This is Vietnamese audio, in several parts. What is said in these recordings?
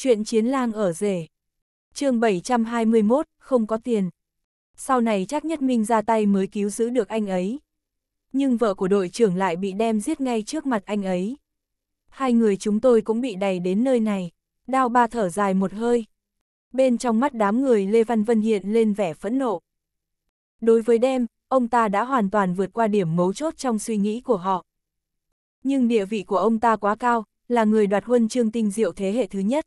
Chuyện chiến lang ở rể. chương 721, không có tiền. Sau này chắc nhất Minh ra tay mới cứu giữ được anh ấy. Nhưng vợ của đội trưởng lại bị đem giết ngay trước mặt anh ấy. Hai người chúng tôi cũng bị đẩy đến nơi này. Đao ba thở dài một hơi. Bên trong mắt đám người Lê Văn Vân hiện lên vẻ phẫn nộ. Đối với đem, ông ta đã hoàn toàn vượt qua điểm mấu chốt trong suy nghĩ của họ. Nhưng địa vị của ông ta quá cao, là người đoạt huân chương tinh diệu thế hệ thứ nhất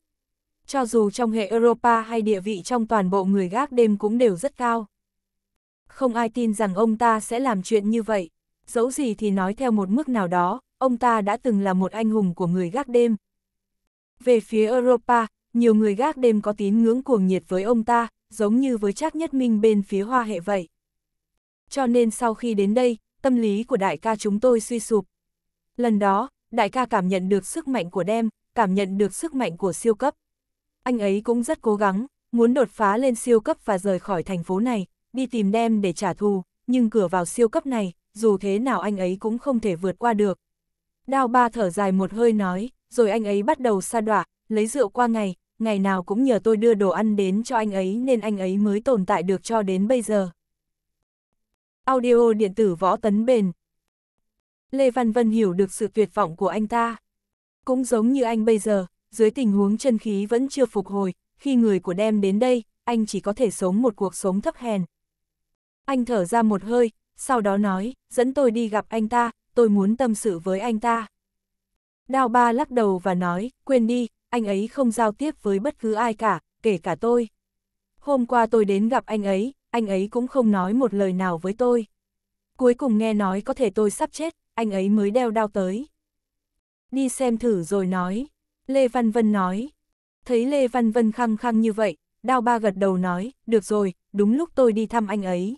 cho dù trong hệ Europa hay địa vị trong toàn bộ người gác đêm cũng đều rất cao. Không ai tin rằng ông ta sẽ làm chuyện như vậy, dẫu gì thì nói theo một mức nào đó, ông ta đã từng là một anh hùng của người gác đêm. Về phía Europa, nhiều người gác đêm có tín ngưỡng cuồng nhiệt với ông ta, giống như với Trác Nhất Minh bên phía Hoa Hệ vậy. Cho nên sau khi đến đây, tâm lý của đại ca chúng tôi suy sụp. Lần đó, đại ca cảm nhận được sức mạnh của đem, cảm nhận được sức mạnh của siêu cấp anh ấy cũng rất cố gắng, muốn đột phá lên siêu cấp và rời khỏi thành phố này, đi tìm đem để trả thù, nhưng cửa vào siêu cấp này, dù thế nào anh ấy cũng không thể vượt qua được. Đao ba thở dài một hơi nói, rồi anh ấy bắt đầu sa đọa, lấy rượu qua ngày, ngày nào cũng nhờ tôi đưa đồ ăn đến cho anh ấy nên anh ấy mới tồn tại được cho đến bây giờ. Audio điện tử võ tấn bền Lê Văn Vân hiểu được sự tuyệt vọng của anh ta. Cũng giống như anh bây giờ, dưới tình huống chân khí vẫn chưa phục hồi, khi người của đem đến đây, anh chỉ có thể sống một cuộc sống thấp hèn. Anh thở ra một hơi, sau đó nói, dẫn tôi đi gặp anh ta, tôi muốn tâm sự với anh ta. Đào ba lắc đầu và nói, quên đi, anh ấy không giao tiếp với bất cứ ai cả, kể cả tôi. Hôm qua tôi đến gặp anh ấy, anh ấy cũng không nói một lời nào với tôi. Cuối cùng nghe nói có thể tôi sắp chết, anh ấy mới đeo đao tới. Đi xem thử rồi nói, Lê Văn Vân nói. Thấy Lê Văn Vân khăng khăng như vậy, Đao Ba gật đầu nói, được rồi, đúng lúc tôi đi thăm anh ấy.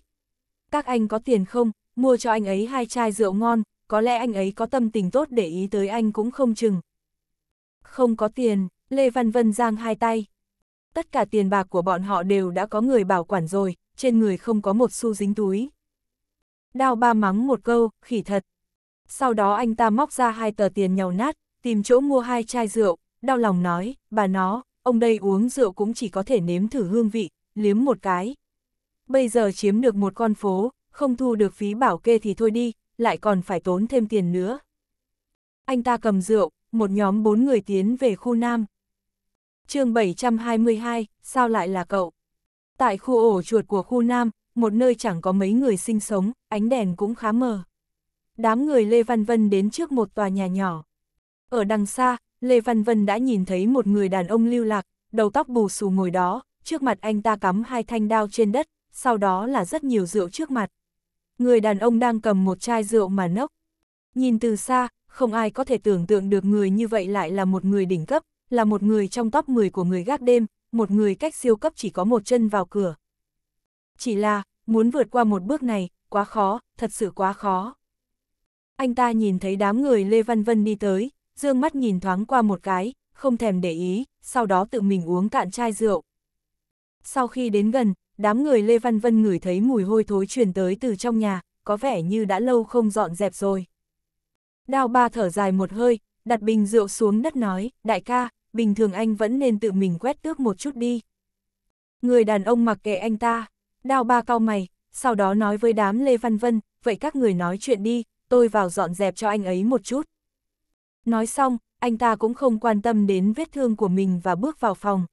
Các anh có tiền không, mua cho anh ấy hai chai rượu ngon, có lẽ anh ấy có tâm tình tốt để ý tới anh cũng không chừng. Không có tiền, Lê Văn Vân giang hai tay. Tất cả tiền bạc của bọn họ đều đã có người bảo quản rồi, trên người không có một xu dính túi. Đao ba mắng một câu, khỉ thật. Sau đó anh ta móc ra hai tờ tiền nhàu nát, tìm chỗ mua hai chai rượu, đau lòng nói, bà nó, ông đây uống rượu cũng chỉ có thể nếm thử hương vị, liếm một cái. Bây giờ chiếm được một con phố, không thu được phí bảo kê thì thôi đi, lại còn phải tốn thêm tiền nữa. Anh ta cầm rượu, một nhóm bốn người tiến về khu Nam. chương 722, sao lại là cậu? Tại khu ổ chuột của khu Nam, một nơi chẳng có mấy người sinh sống, ánh đèn cũng khá mờ. Đám người Lê Văn Vân đến trước một tòa nhà nhỏ. Ở đằng xa, Lê Văn Vân đã nhìn thấy một người đàn ông lưu lạc, đầu tóc bù xù ngồi đó, trước mặt anh ta cắm hai thanh đao trên đất, sau đó là rất nhiều rượu trước mặt. Người đàn ông đang cầm một chai rượu mà nốc. Nhìn từ xa, không ai có thể tưởng tượng được người như vậy lại là một người đỉnh cấp, là một người trong top 10 của người gác đêm, một người cách siêu cấp chỉ có một chân vào cửa. Chỉ là, muốn vượt qua một bước này, quá khó, thật sự quá khó. Anh ta nhìn thấy đám người Lê Văn Vân đi tới, dương mắt nhìn thoáng qua một cái, không thèm để ý, sau đó tự mình uống cạn chai rượu. Sau khi đến gần, đám người Lê Văn Vân ngửi thấy mùi hôi thối truyền tới từ trong nhà, có vẻ như đã lâu không dọn dẹp rồi. Đào ba thở dài một hơi, đặt bình rượu xuống đất nói, đại ca, bình thường anh vẫn nên tự mình quét tước một chút đi. Người đàn ông mặc kệ anh ta, Đào ba cau mày, sau đó nói với đám Lê Văn Vân, vậy các người nói chuyện đi, tôi vào dọn dẹp cho anh ấy một chút. Nói xong, anh ta cũng không quan tâm đến vết thương của mình và bước vào phòng.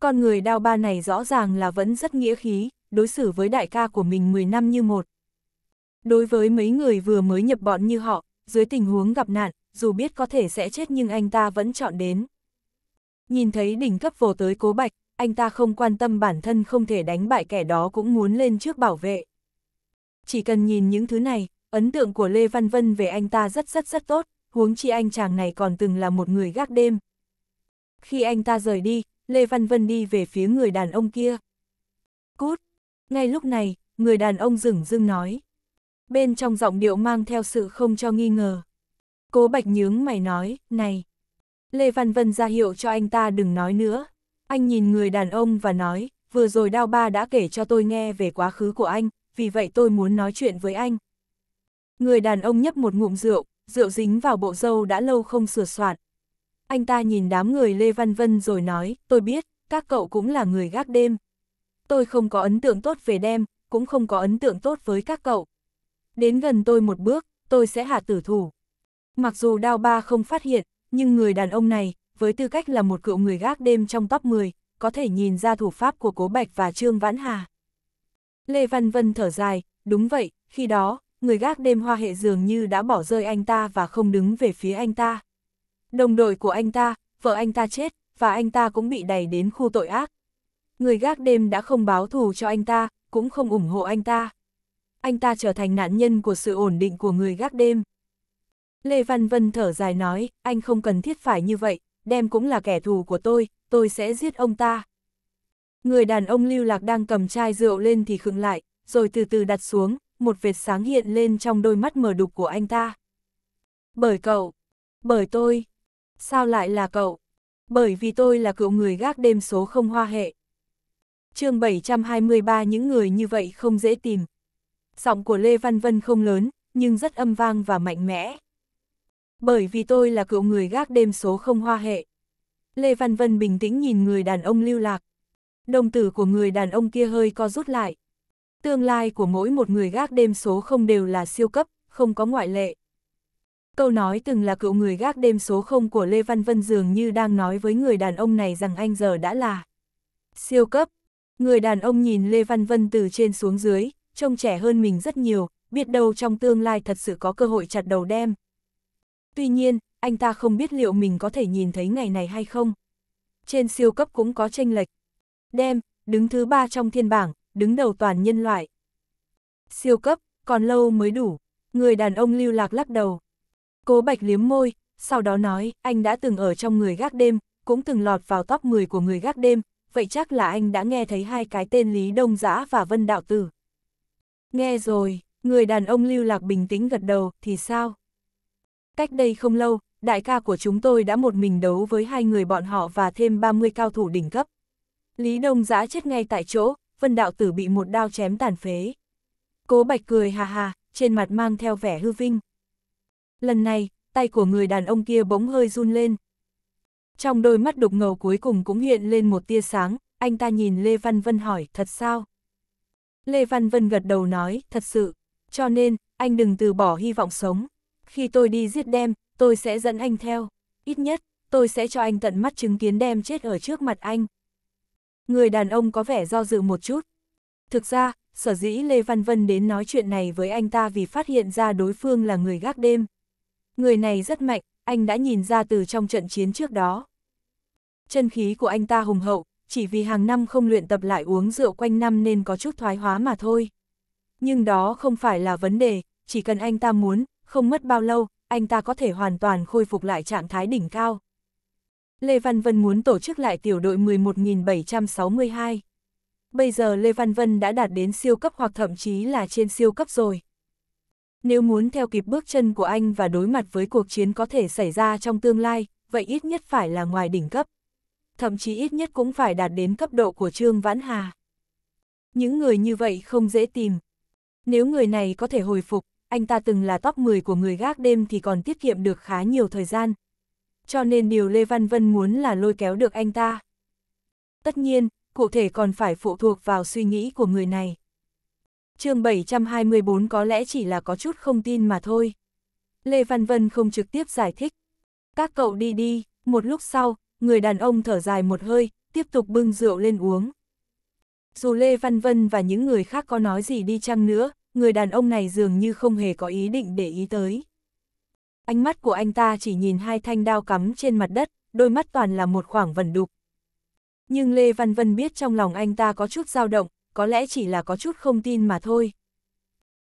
Con người đao ba này rõ ràng là vẫn rất nghĩa khí, đối xử với đại ca của mình 10 năm như một. Đối với mấy người vừa mới nhập bọn như họ, dưới tình huống gặp nạn, dù biết có thể sẽ chết nhưng anh ta vẫn chọn đến. Nhìn thấy đỉnh cấp vô tới cố bạch, anh ta không quan tâm bản thân không thể đánh bại kẻ đó cũng muốn lên trước bảo vệ. Chỉ cần nhìn những thứ này, ấn tượng của Lê Văn Vân về anh ta rất rất rất tốt, huống chi anh chàng này còn từng là một người gác đêm. Khi anh ta rời đi, Lê Văn Vân đi về phía người đàn ông kia. Cút! Ngay lúc này, người đàn ông rừng dưng nói. Bên trong giọng điệu mang theo sự không cho nghi ngờ. Cố Bạch nhướng mày nói, này. Lê Văn Vân ra hiệu cho anh ta đừng nói nữa. Anh nhìn người đàn ông và nói, vừa rồi Đao Ba đã kể cho tôi nghe về quá khứ của anh, vì vậy tôi muốn nói chuyện với anh. Người đàn ông nhấp một ngụm rượu, rượu dính vào bộ râu đã lâu không sửa soạn. Anh ta nhìn đám người Lê Văn Vân rồi nói, tôi biết, các cậu cũng là người gác đêm. Tôi không có ấn tượng tốt về đêm, cũng không có ấn tượng tốt với các cậu. Đến gần tôi một bước, tôi sẽ hạ tử thủ. Mặc dù Đao Ba không phát hiện, nhưng người đàn ông này, với tư cách là một cựu người gác đêm trong top 10, có thể nhìn ra thủ pháp của Cố Bạch và Trương Vãn Hà. Lê Văn Vân thở dài, đúng vậy, khi đó, người gác đêm hoa hệ dường như đã bỏ rơi anh ta và không đứng về phía anh ta. Đồng đội của anh ta, vợ anh ta chết, và anh ta cũng bị đẩy đến khu tội ác. Người gác đêm đã không báo thù cho anh ta, cũng không ủng hộ anh ta. Anh ta trở thành nạn nhân của sự ổn định của người gác đêm. Lê Văn Vân thở dài nói, anh không cần thiết phải như vậy, đem cũng là kẻ thù của tôi, tôi sẽ giết ông ta. Người đàn ông lưu lạc đang cầm chai rượu lên thì khựng lại, rồi từ từ đặt xuống, một vệt sáng hiện lên trong đôi mắt mờ đục của anh ta. Bởi cậu, bởi tôi, sao lại là cậu? Bởi vì tôi là cựu người gác đêm số không hoa hệ. chương 723 những người như vậy không dễ tìm. Giọng của Lê Văn Vân không lớn, nhưng rất âm vang và mạnh mẽ. Bởi vì tôi là cựu người gác đêm số không hoa hệ. Lê Văn Vân bình tĩnh nhìn người đàn ông lưu lạc. Đồng tử của người đàn ông kia hơi co rút lại. Tương lai của mỗi một người gác đêm số không đều là siêu cấp, không có ngoại lệ. Câu nói từng là cựu người gác đêm số không của Lê Văn Vân dường như đang nói với người đàn ông này rằng anh giờ đã là siêu cấp. Người đàn ông nhìn Lê Văn Vân từ trên xuống dưới, trông trẻ hơn mình rất nhiều, biết đâu trong tương lai thật sự có cơ hội chặt đầu đem. Tuy nhiên, anh ta không biết liệu mình có thể nhìn thấy ngày này hay không. Trên siêu cấp cũng có tranh lệch. Đem, đứng thứ ba trong thiên bảng, đứng đầu toàn nhân loại. Siêu cấp, còn lâu mới đủ, người đàn ông lưu lạc lắc đầu. Cố Bạch liếm môi, sau đó nói, anh đã từng ở trong người gác đêm, cũng từng lọt vào top 10 của người gác đêm, vậy chắc là anh đã nghe thấy hai cái tên Lý Đông Giã và Vân Đạo Tử. Nghe rồi, người đàn ông lưu lạc bình tĩnh gật đầu, thì sao? Cách đây không lâu, đại ca của chúng tôi đã một mình đấu với hai người bọn họ và thêm 30 cao thủ đỉnh cấp. Lý Đông Giã chết ngay tại chỗ, Vân Đạo Tử bị một đao chém tàn phế. Cố Bạch cười hà hà, trên mặt mang theo vẻ hư vinh. Lần này, tay của người đàn ông kia bỗng hơi run lên. Trong đôi mắt đục ngầu cuối cùng cũng hiện lên một tia sáng, anh ta nhìn Lê Văn Vân hỏi, thật sao? Lê Văn Vân gật đầu nói, thật sự, cho nên, anh đừng từ bỏ hy vọng sống. Khi tôi đi giết đem, tôi sẽ dẫn anh theo. Ít nhất, tôi sẽ cho anh tận mắt chứng kiến đem chết ở trước mặt anh. Người đàn ông có vẻ do dự một chút. Thực ra, sở dĩ Lê Văn Vân đến nói chuyện này với anh ta vì phát hiện ra đối phương là người gác đêm. Người này rất mạnh, anh đã nhìn ra từ trong trận chiến trước đó. Chân khí của anh ta hùng hậu, chỉ vì hàng năm không luyện tập lại uống rượu quanh năm nên có chút thoái hóa mà thôi. Nhưng đó không phải là vấn đề, chỉ cần anh ta muốn, không mất bao lâu, anh ta có thể hoàn toàn khôi phục lại trạng thái đỉnh cao. Lê Văn Vân muốn tổ chức lại tiểu đội 11.762. Bây giờ Lê Văn Vân đã đạt đến siêu cấp hoặc thậm chí là trên siêu cấp rồi. Nếu muốn theo kịp bước chân của anh và đối mặt với cuộc chiến có thể xảy ra trong tương lai, vậy ít nhất phải là ngoài đỉnh cấp. Thậm chí ít nhất cũng phải đạt đến cấp độ của Trương Vãn Hà. Những người như vậy không dễ tìm. Nếu người này có thể hồi phục, anh ta từng là top 10 của người gác đêm thì còn tiết kiệm được khá nhiều thời gian, cho nên điều Lê Văn Vân muốn là lôi kéo được anh ta. Tất nhiên, cụ thể còn phải phụ thuộc vào suy nghĩ của người này. chương 724 có lẽ chỉ là có chút không tin mà thôi. Lê Văn Vân không trực tiếp giải thích. Các cậu đi đi, một lúc sau, người đàn ông thở dài một hơi, tiếp tục bưng rượu lên uống. Dù Lê Văn Vân và những người khác có nói gì đi chăng nữa, người đàn ông này dường như không hề có ý định để ý tới. Ánh mắt của anh ta chỉ nhìn hai thanh đao cắm trên mặt đất, đôi mắt toàn là một khoảng vần đục. Nhưng Lê Văn Vân biết trong lòng anh ta có chút dao động, có lẽ chỉ là có chút không tin mà thôi.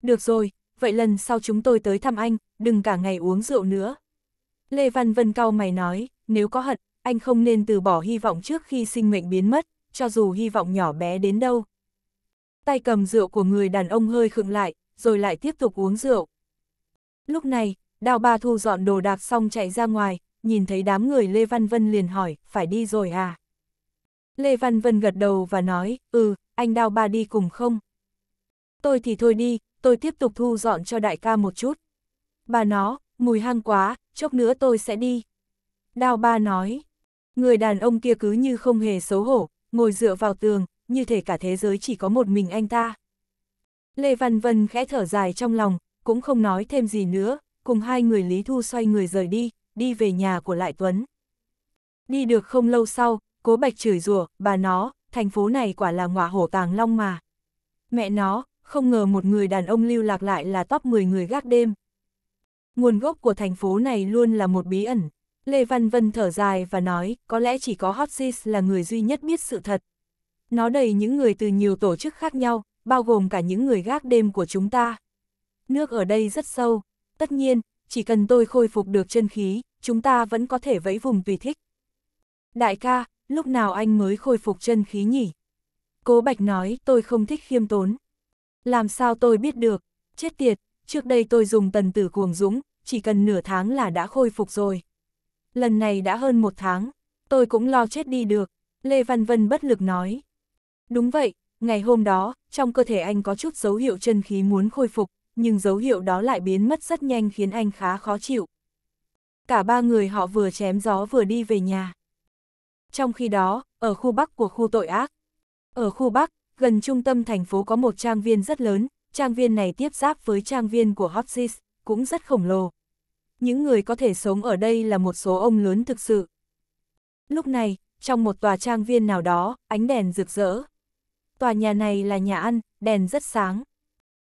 Được rồi, vậy lần sau chúng tôi tới thăm anh, đừng cả ngày uống rượu nữa. Lê Văn Vân cau mày nói, nếu có hận, anh không nên từ bỏ hy vọng trước khi sinh mệnh biến mất, cho dù hy vọng nhỏ bé đến đâu. Tay cầm rượu của người đàn ông hơi khựng lại, rồi lại tiếp tục uống rượu. Lúc này, Đào bà thu dọn đồ đạc xong chạy ra ngoài, nhìn thấy đám người Lê Văn Vân liền hỏi, phải đi rồi à? Lê Văn Vân gật đầu và nói, ừ, anh đào bà đi cùng không? Tôi thì thôi đi, tôi tiếp tục thu dọn cho đại ca một chút. Bà nó, mùi hăng quá, chốc nữa tôi sẽ đi. Đào ba nói, người đàn ông kia cứ như không hề xấu hổ, ngồi dựa vào tường, như thể cả thế giới chỉ có một mình anh ta. Lê Văn Vân khẽ thở dài trong lòng, cũng không nói thêm gì nữa, cùng hai người Lý Thu xoay người rời đi, đi về nhà của Lại Tuấn. Đi được không lâu sau, cố bạch chửi rủa, bà nó, thành phố này quả là ngọa hổ tàng long mà. Mẹ nó, không ngờ một người đàn ông lưu lạc lại là top 10 người gác đêm. Nguồn gốc của thành phố này luôn là một bí ẩn. Lê Văn Vân thở dài và nói, có lẽ chỉ có Hot Sis là người duy nhất biết sự thật. Nó đầy những người từ nhiều tổ chức khác nhau, bao gồm cả những người gác đêm của chúng ta. Nước ở đây rất sâu, Tất nhiên, chỉ cần tôi khôi phục được chân khí, chúng ta vẫn có thể vẫy vùng tùy thích. Đại ca, lúc nào anh mới khôi phục chân khí nhỉ? Cố Bạch nói tôi không thích khiêm tốn. Làm sao tôi biết được? Chết tiệt, trước đây tôi dùng tần tử cuồng dũng, chỉ cần nửa tháng là đã khôi phục rồi. Lần này đã hơn một tháng, tôi cũng lo chết đi được, Lê Văn Vân bất lực nói. Đúng vậy, ngày hôm đó, trong cơ thể anh có chút dấu hiệu chân khí muốn khôi phục, nhưng dấu hiệu đó lại biến mất rất nhanh khiến anh khá khó chịu. Cả ba người họ vừa chém gió vừa đi về nhà. Trong khi đó, ở khu Bắc của khu tội ác. Ở khu Bắc, gần trung tâm thành phố có một trang viên rất lớn, trang viên này tiếp giáp với trang viên của Hopsis, cũng rất khổng lồ. Những người có thể sống ở đây là một số ông lớn thực sự. Lúc này, trong một tòa trang viên nào đó, ánh đèn rực rỡ. Tòa nhà này là nhà ăn, đèn rất sáng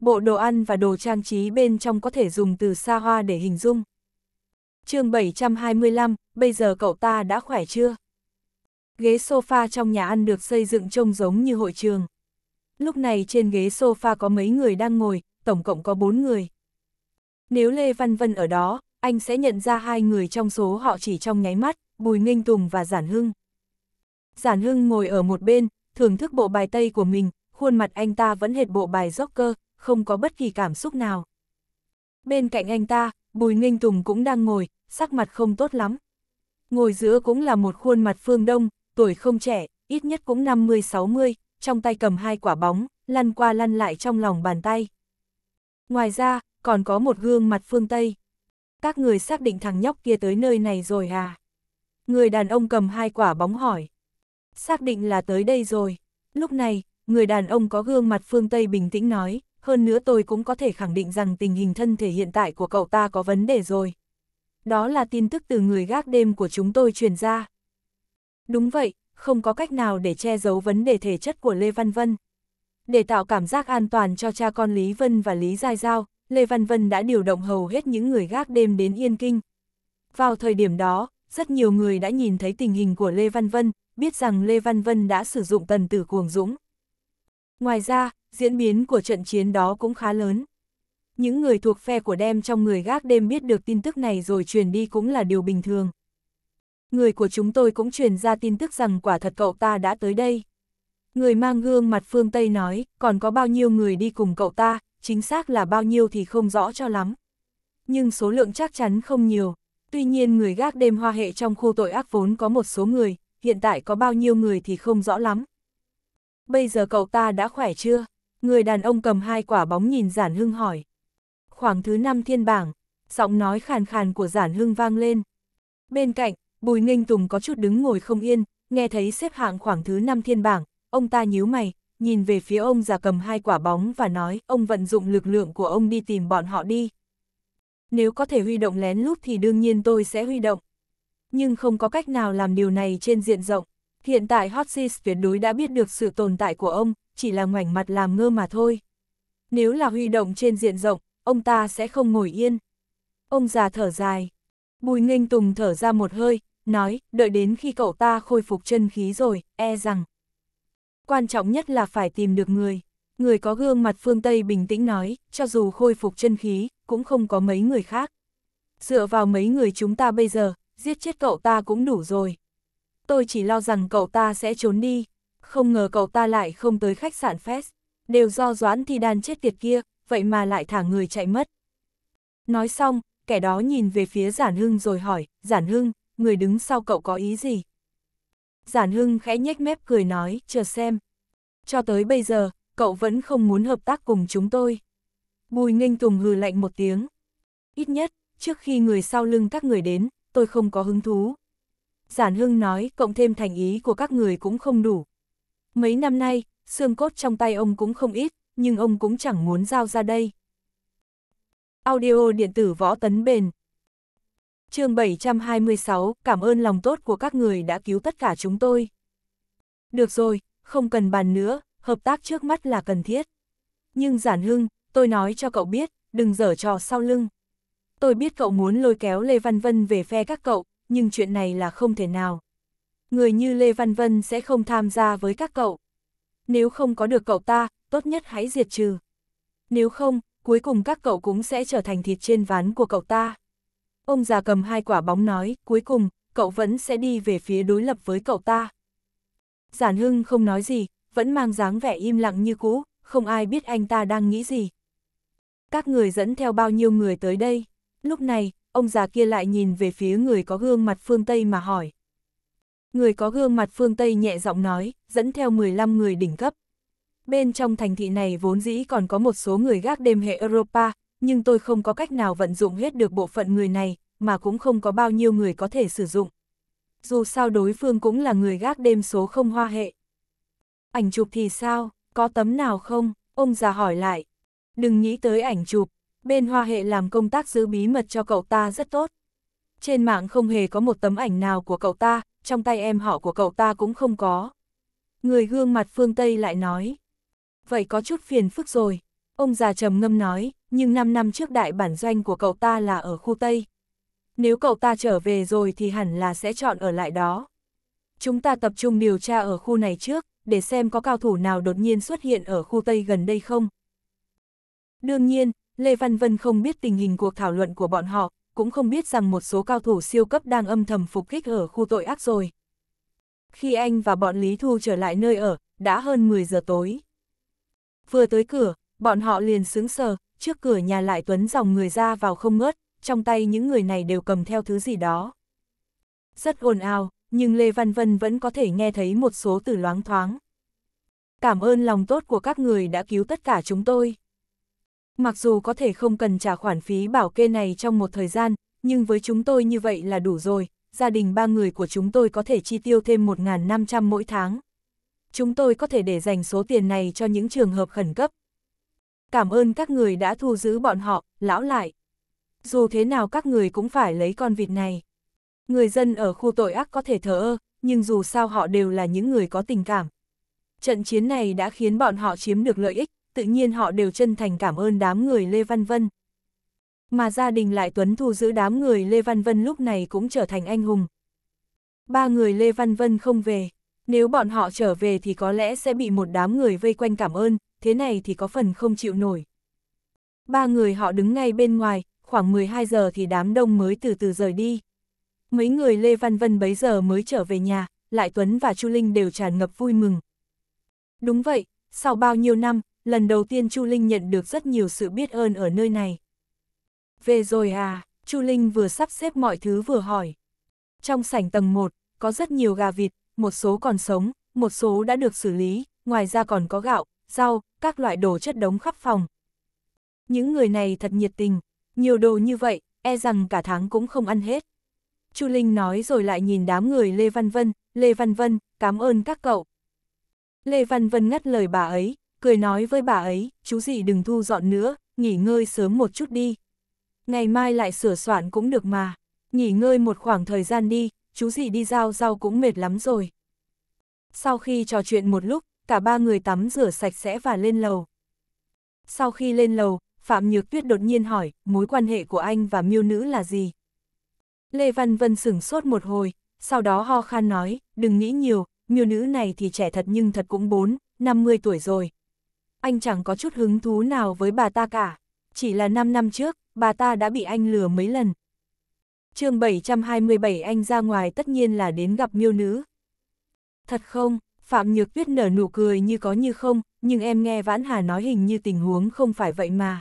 bộ đồ ăn và đồ trang trí bên trong có thể dùng từ xa hoa để hình dung. chương 725, bây giờ cậu ta đã khỏe chưa? Ghế sofa trong nhà ăn được xây dựng trông giống như hội trường. Lúc này trên ghế sofa có mấy người đang ngồi, tổng cộng có bốn người. Nếu Lê Văn Vân ở đó, anh sẽ nhận ra hai người trong số họ chỉ trong nháy mắt, Bùi Nghênh Tùng và Giản Hưng. Giản Hưng ngồi ở một bên, thưởng thức bộ bài tây của mình, khuôn mặt anh ta vẫn hệt bộ bài joker không có bất kỳ cảm xúc nào. Bên cạnh anh ta, Bùi Nghênh Tùng cũng đang ngồi, sắc mặt không tốt lắm. Ngồi giữa cũng là một khuôn mặt phương đông, tuổi không trẻ, ít nhất cũng 50-60, trong tay cầm hai quả bóng, lăn qua lăn lại trong lòng bàn tay. Ngoài ra, còn có một gương mặt phương Tây. Các người xác định thằng nhóc kia tới nơi này rồi à? Người đàn ông cầm hai quả bóng hỏi. Xác định là tới đây rồi. Lúc này, người đàn ông có gương mặt phương Tây bình tĩnh nói, hơn nữa tôi cũng có thể khẳng định rằng tình hình thân thể hiện tại của cậu ta có vấn đề rồi. Đó là tin tức từ người gác đêm của chúng tôi truyền ra. Đúng vậy, không có cách nào để che giấu vấn đề thể chất của Lê Văn Vân. Để tạo cảm giác an toàn cho cha con Lý Vân và Lý Giai Giao, Lê Văn Vân đã điều động hầu hết những người gác đêm đến Yên Kinh. Vào thời điểm đó, rất nhiều người đã nhìn thấy tình hình của Lê Văn Vân, biết rằng Lê Văn Vân đã sử dụng tần tử cuồng dũng, Ngoài ra, diễn biến của trận chiến đó cũng khá lớn. Những người thuộc phe của đem trong người gác đêm biết được tin tức này rồi truyền đi cũng là điều bình thường. Người của chúng tôi cũng truyền ra tin tức rằng quả thật cậu ta đã tới đây. Người mang gương mặt phương Tây nói, còn có bao nhiêu người đi cùng cậu ta, chính xác là bao nhiêu thì không rõ cho lắm. Nhưng số lượng chắc chắn không nhiều. Tuy nhiên người gác đêm hoa hệ trong khu tội ác vốn có một số người, hiện tại có bao nhiêu người thì không rõ lắm bây giờ cậu ta đã khỏe chưa? Người đàn ông cầm hai quả bóng nhìn Giản Hưng hỏi. Khoảng thứ năm thiên bảng, giọng nói khàn khàn của Giản Hưng vang lên. Bên cạnh, Bùi Nghinh Tùng có chút đứng ngồi không yên, nghe thấy xếp hạng khoảng thứ năm thiên bảng, ông ta nhíu mày, nhìn về phía ông già cầm hai quả bóng và nói ông vận dụng lực lượng của ông đi tìm bọn họ đi. Nếu có thể huy động lén lút thì đương nhiên tôi sẽ huy động. Nhưng không có cách nào làm điều này trên diện rộng. Hiện tại Hotsis tuyệt đối đã biết được sự tồn tại của ông, chỉ là ngoảnh mặt làm ngơ mà thôi. Nếu là huy động trên diện rộng, ông ta sẽ không ngồi yên. Ông già thở dài. Bùi nghênh tùng thở ra một hơi, nói, đợi đến khi cậu ta khôi phục chân khí rồi, e rằng. Quan trọng nhất là phải tìm được người. Người có gương mặt phương Tây bình tĩnh nói, cho dù khôi phục chân khí, cũng không có mấy người khác. Dựa vào mấy người chúng ta bây giờ, giết chết cậu ta cũng đủ rồi tôi chỉ lo rằng cậu ta sẽ trốn đi. Không ngờ cậu ta lại không tới khách sạn Fest. Đều do Doãn Thi Đan chết tiệt kia, vậy mà lại thả người chạy mất. Nói xong, kẻ đó nhìn về phía Giản Hưng rồi hỏi, Giản Hưng, người đứng sau cậu có ý gì? Giản Hưng khẽ nhếch mép cười nói, chờ xem. Cho tới bây giờ, cậu vẫn không muốn hợp tác cùng chúng tôi. Bùi Nghênh Tùng hừ lạnh một tiếng. Ít nhất, trước khi người sau lưng các người đến, tôi không có hứng thú. Giản Hưng nói, cộng thêm thành ý của các người cũng không đủ. Mấy năm nay, xương cốt trong tay ông cũng không ít, nhưng ông cũng chẳng muốn giao ra đây. Audio điện tử võ tấn bền chương 726, cảm ơn lòng tốt của các người đã cứu tất cả chúng tôi. Được rồi, không cần bàn nữa, hợp tác trước mắt là cần thiết. Nhưng Giản Hưng, tôi nói cho cậu biết, đừng dở trò sau lưng. Tôi biết cậu muốn lôi kéo Lê Văn Vân về phe các cậu, nhưng chuyện này là không thể nào. Người như Lê Văn Vân sẽ không tham gia với các cậu. Nếu không có được cậu ta, tốt nhất hãy diệt trừ. Nếu không, cuối cùng các cậu cũng sẽ trở thành thịt trên ván của cậu ta. Ông già cầm hai quả bóng nói, cuối cùng, cậu vẫn sẽ đi về phía đối lập với cậu ta. Giản Hưng không nói gì, vẫn mang dáng vẻ im lặng như cũ, không ai biết anh ta đang nghĩ gì. Các người dẫn theo bao nhiêu người tới đây? Lúc này, ông già kia lại nhìn về phía người có gương mặt phương Tây mà hỏi. Người có gương mặt phương Tây nhẹ giọng nói, dẫn theo 15 người đỉnh cấp. Bên trong thành thị này vốn dĩ còn có một số người gác đêm hệ Europa, nhưng tôi không có cách nào vận dụng hết được bộ phận người này, mà cũng không có bao nhiêu người có thể sử dụng. Dù sao đối phương cũng là người gác đêm số không hoa hệ. Ảnh chụp thì sao, có tấm nào không? Ông già hỏi lại. Đừng nghĩ tới ảnh chụp, Bên hoa hệ làm công tác giữ bí mật cho cậu ta rất tốt. Trên mạng không hề có một tấm ảnh nào của cậu ta, trong tay em họ của cậu ta cũng không có. Người gương mặt phương Tây lại nói. Vậy có chút phiền phức rồi. Ông già trầm ngâm nói, nhưng 5 năm trước đại bản doanh của cậu ta là ở khu Tây. Nếu cậu ta trở về rồi thì hẳn là sẽ chọn ở lại đó. Chúng ta tập trung điều tra ở khu này trước, để xem có cao thủ nào đột nhiên xuất hiện ở khu Tây gần đây không. Đương nhiên, Lê Văn Vân không biết tình hình cuộc thảo luận của bọn họ, cũng không biết rằng một số cao thủ siêu cấp đang âm thầm phục kích ở khu tội ác rồi. Khi anh và bọn Lý Thu trở lại nơi ở, đã hơn 10 giờ tối. Vừa tới cửa, bọn họ liền sững sờ, trước cửa nhà lại tuấn dòng người ra vào không ngớt, trong tay những người này đều cầm theo thứ gì đó. Rất ồn ào, nhưng Lê Văn Vân vẫn có thể nghe thấy một số từ loáng thoáng. Cảm ơn lòng tốt của các người đã cứu tất cả chúng tôi. Mặc dù có thể không cần trả khoản phí bảo kê này trong một thời gian, nhưng với chúng tôi như vậy là đủ rồi, gia đình ba người của chúng tôi có thể chi tiêu thêm 1.500 mỗi tháng. Chúng tôi có thể để dành số tiền này cho những trường hợp khẩn cấp. Cảm ơn các người đã thu giữ bọn họ, lão lại. Dù thế nào các người cũng phải lấy con vịt này. Người dân ở khu tội ác có thể thờ ơ, nhưng dù sao họ đều là những người có tình cảm. Trận chiến này đã khiến bọn họ chiếm được lợi ích, tự nhiên họ đều chân thành cảm ơn đám người Lê Văn Vân. Mà gia đình lại tuấn thu giữ đám người Lê Văn Vân lúc này cũng trở thành anh hùng. Ba người Lê Văn Vân không về, nếu bọn họ trở về thì có lẽ sẽ bị một đám người vây quanh cảm ơn, thế này thì có phần không chịu nổi. Ba người họ đứng ngay bên ngoài, khoảng 12 giờ thì đám đông mới từ từ rời đi. Mấy người Lê Văn Vân bấy giờ mới trở về nhà, lại Tuấn và Chu Linh đều tràn ngập vui mừng. Đúng vậy, sau bao nhiêu năm, lần đầu tiên Chu Linh nhận được rất nhiều sự biết ơn ở nơi này. Về rồi à, Chu Linh vừa sắp xếp mọi thứ vừa hỏi. Trong sảnh tầng 1, có rất nhiều gà vịt, một số còn sống, một số đã được xử lý, ngoài ra còn có gạo, rau, các loại đồ chất đống khắp phòng. Những người này thật nhiệt tình, nhiều đồ như vậy, e rằng cả tháng cũng không ăn hết. Chu Linh nói rồi lại nhìn đám người Lê Văn Vân, Lê Văn Vân, cảm ơn các cậu. Lê Văn Vân ngắt lời bà ấy, cười nói với bà ấy, chú gì đừng thu dọn nữa, nghỉ ngơi sớm một chút đi. Ngày mai lại sửa soạn cũng được mà, nghỉ ngơi một khoảng thời gian đi, chú gì đi giao rau cũng mệt lắm rồi. Sau khi trò chuyện một lúc, cả ba người tắm rửa sạch sẽ và lên lầu. Sau khi lên lầu, Phạm Nhược Tuyết đột nhiên hỏi, mối quan hệ của anh và miêu nữ là gì? Lê Văn Vân sửng sốt một hồi, sau đó ho khan nói, đừng nghĩ nhiều, miêu nữ này thì trẻ thật nhưng thật cũng 4, 50 tuổi rồi, anh chẳng có chút hứng thú nào với bà ta cả. Chỉ là 5 năm trước, bà ta đã bị anh lừa mấy lần. chương 727 anh ra ngoài tất nhiên là đến gặp miêu nữ. Thật không, Phạm Nhược Tuyết nở nụ cười như có như không, nhưng em nghe Vãn Hà nói hình như tình huống không phải vậy mà.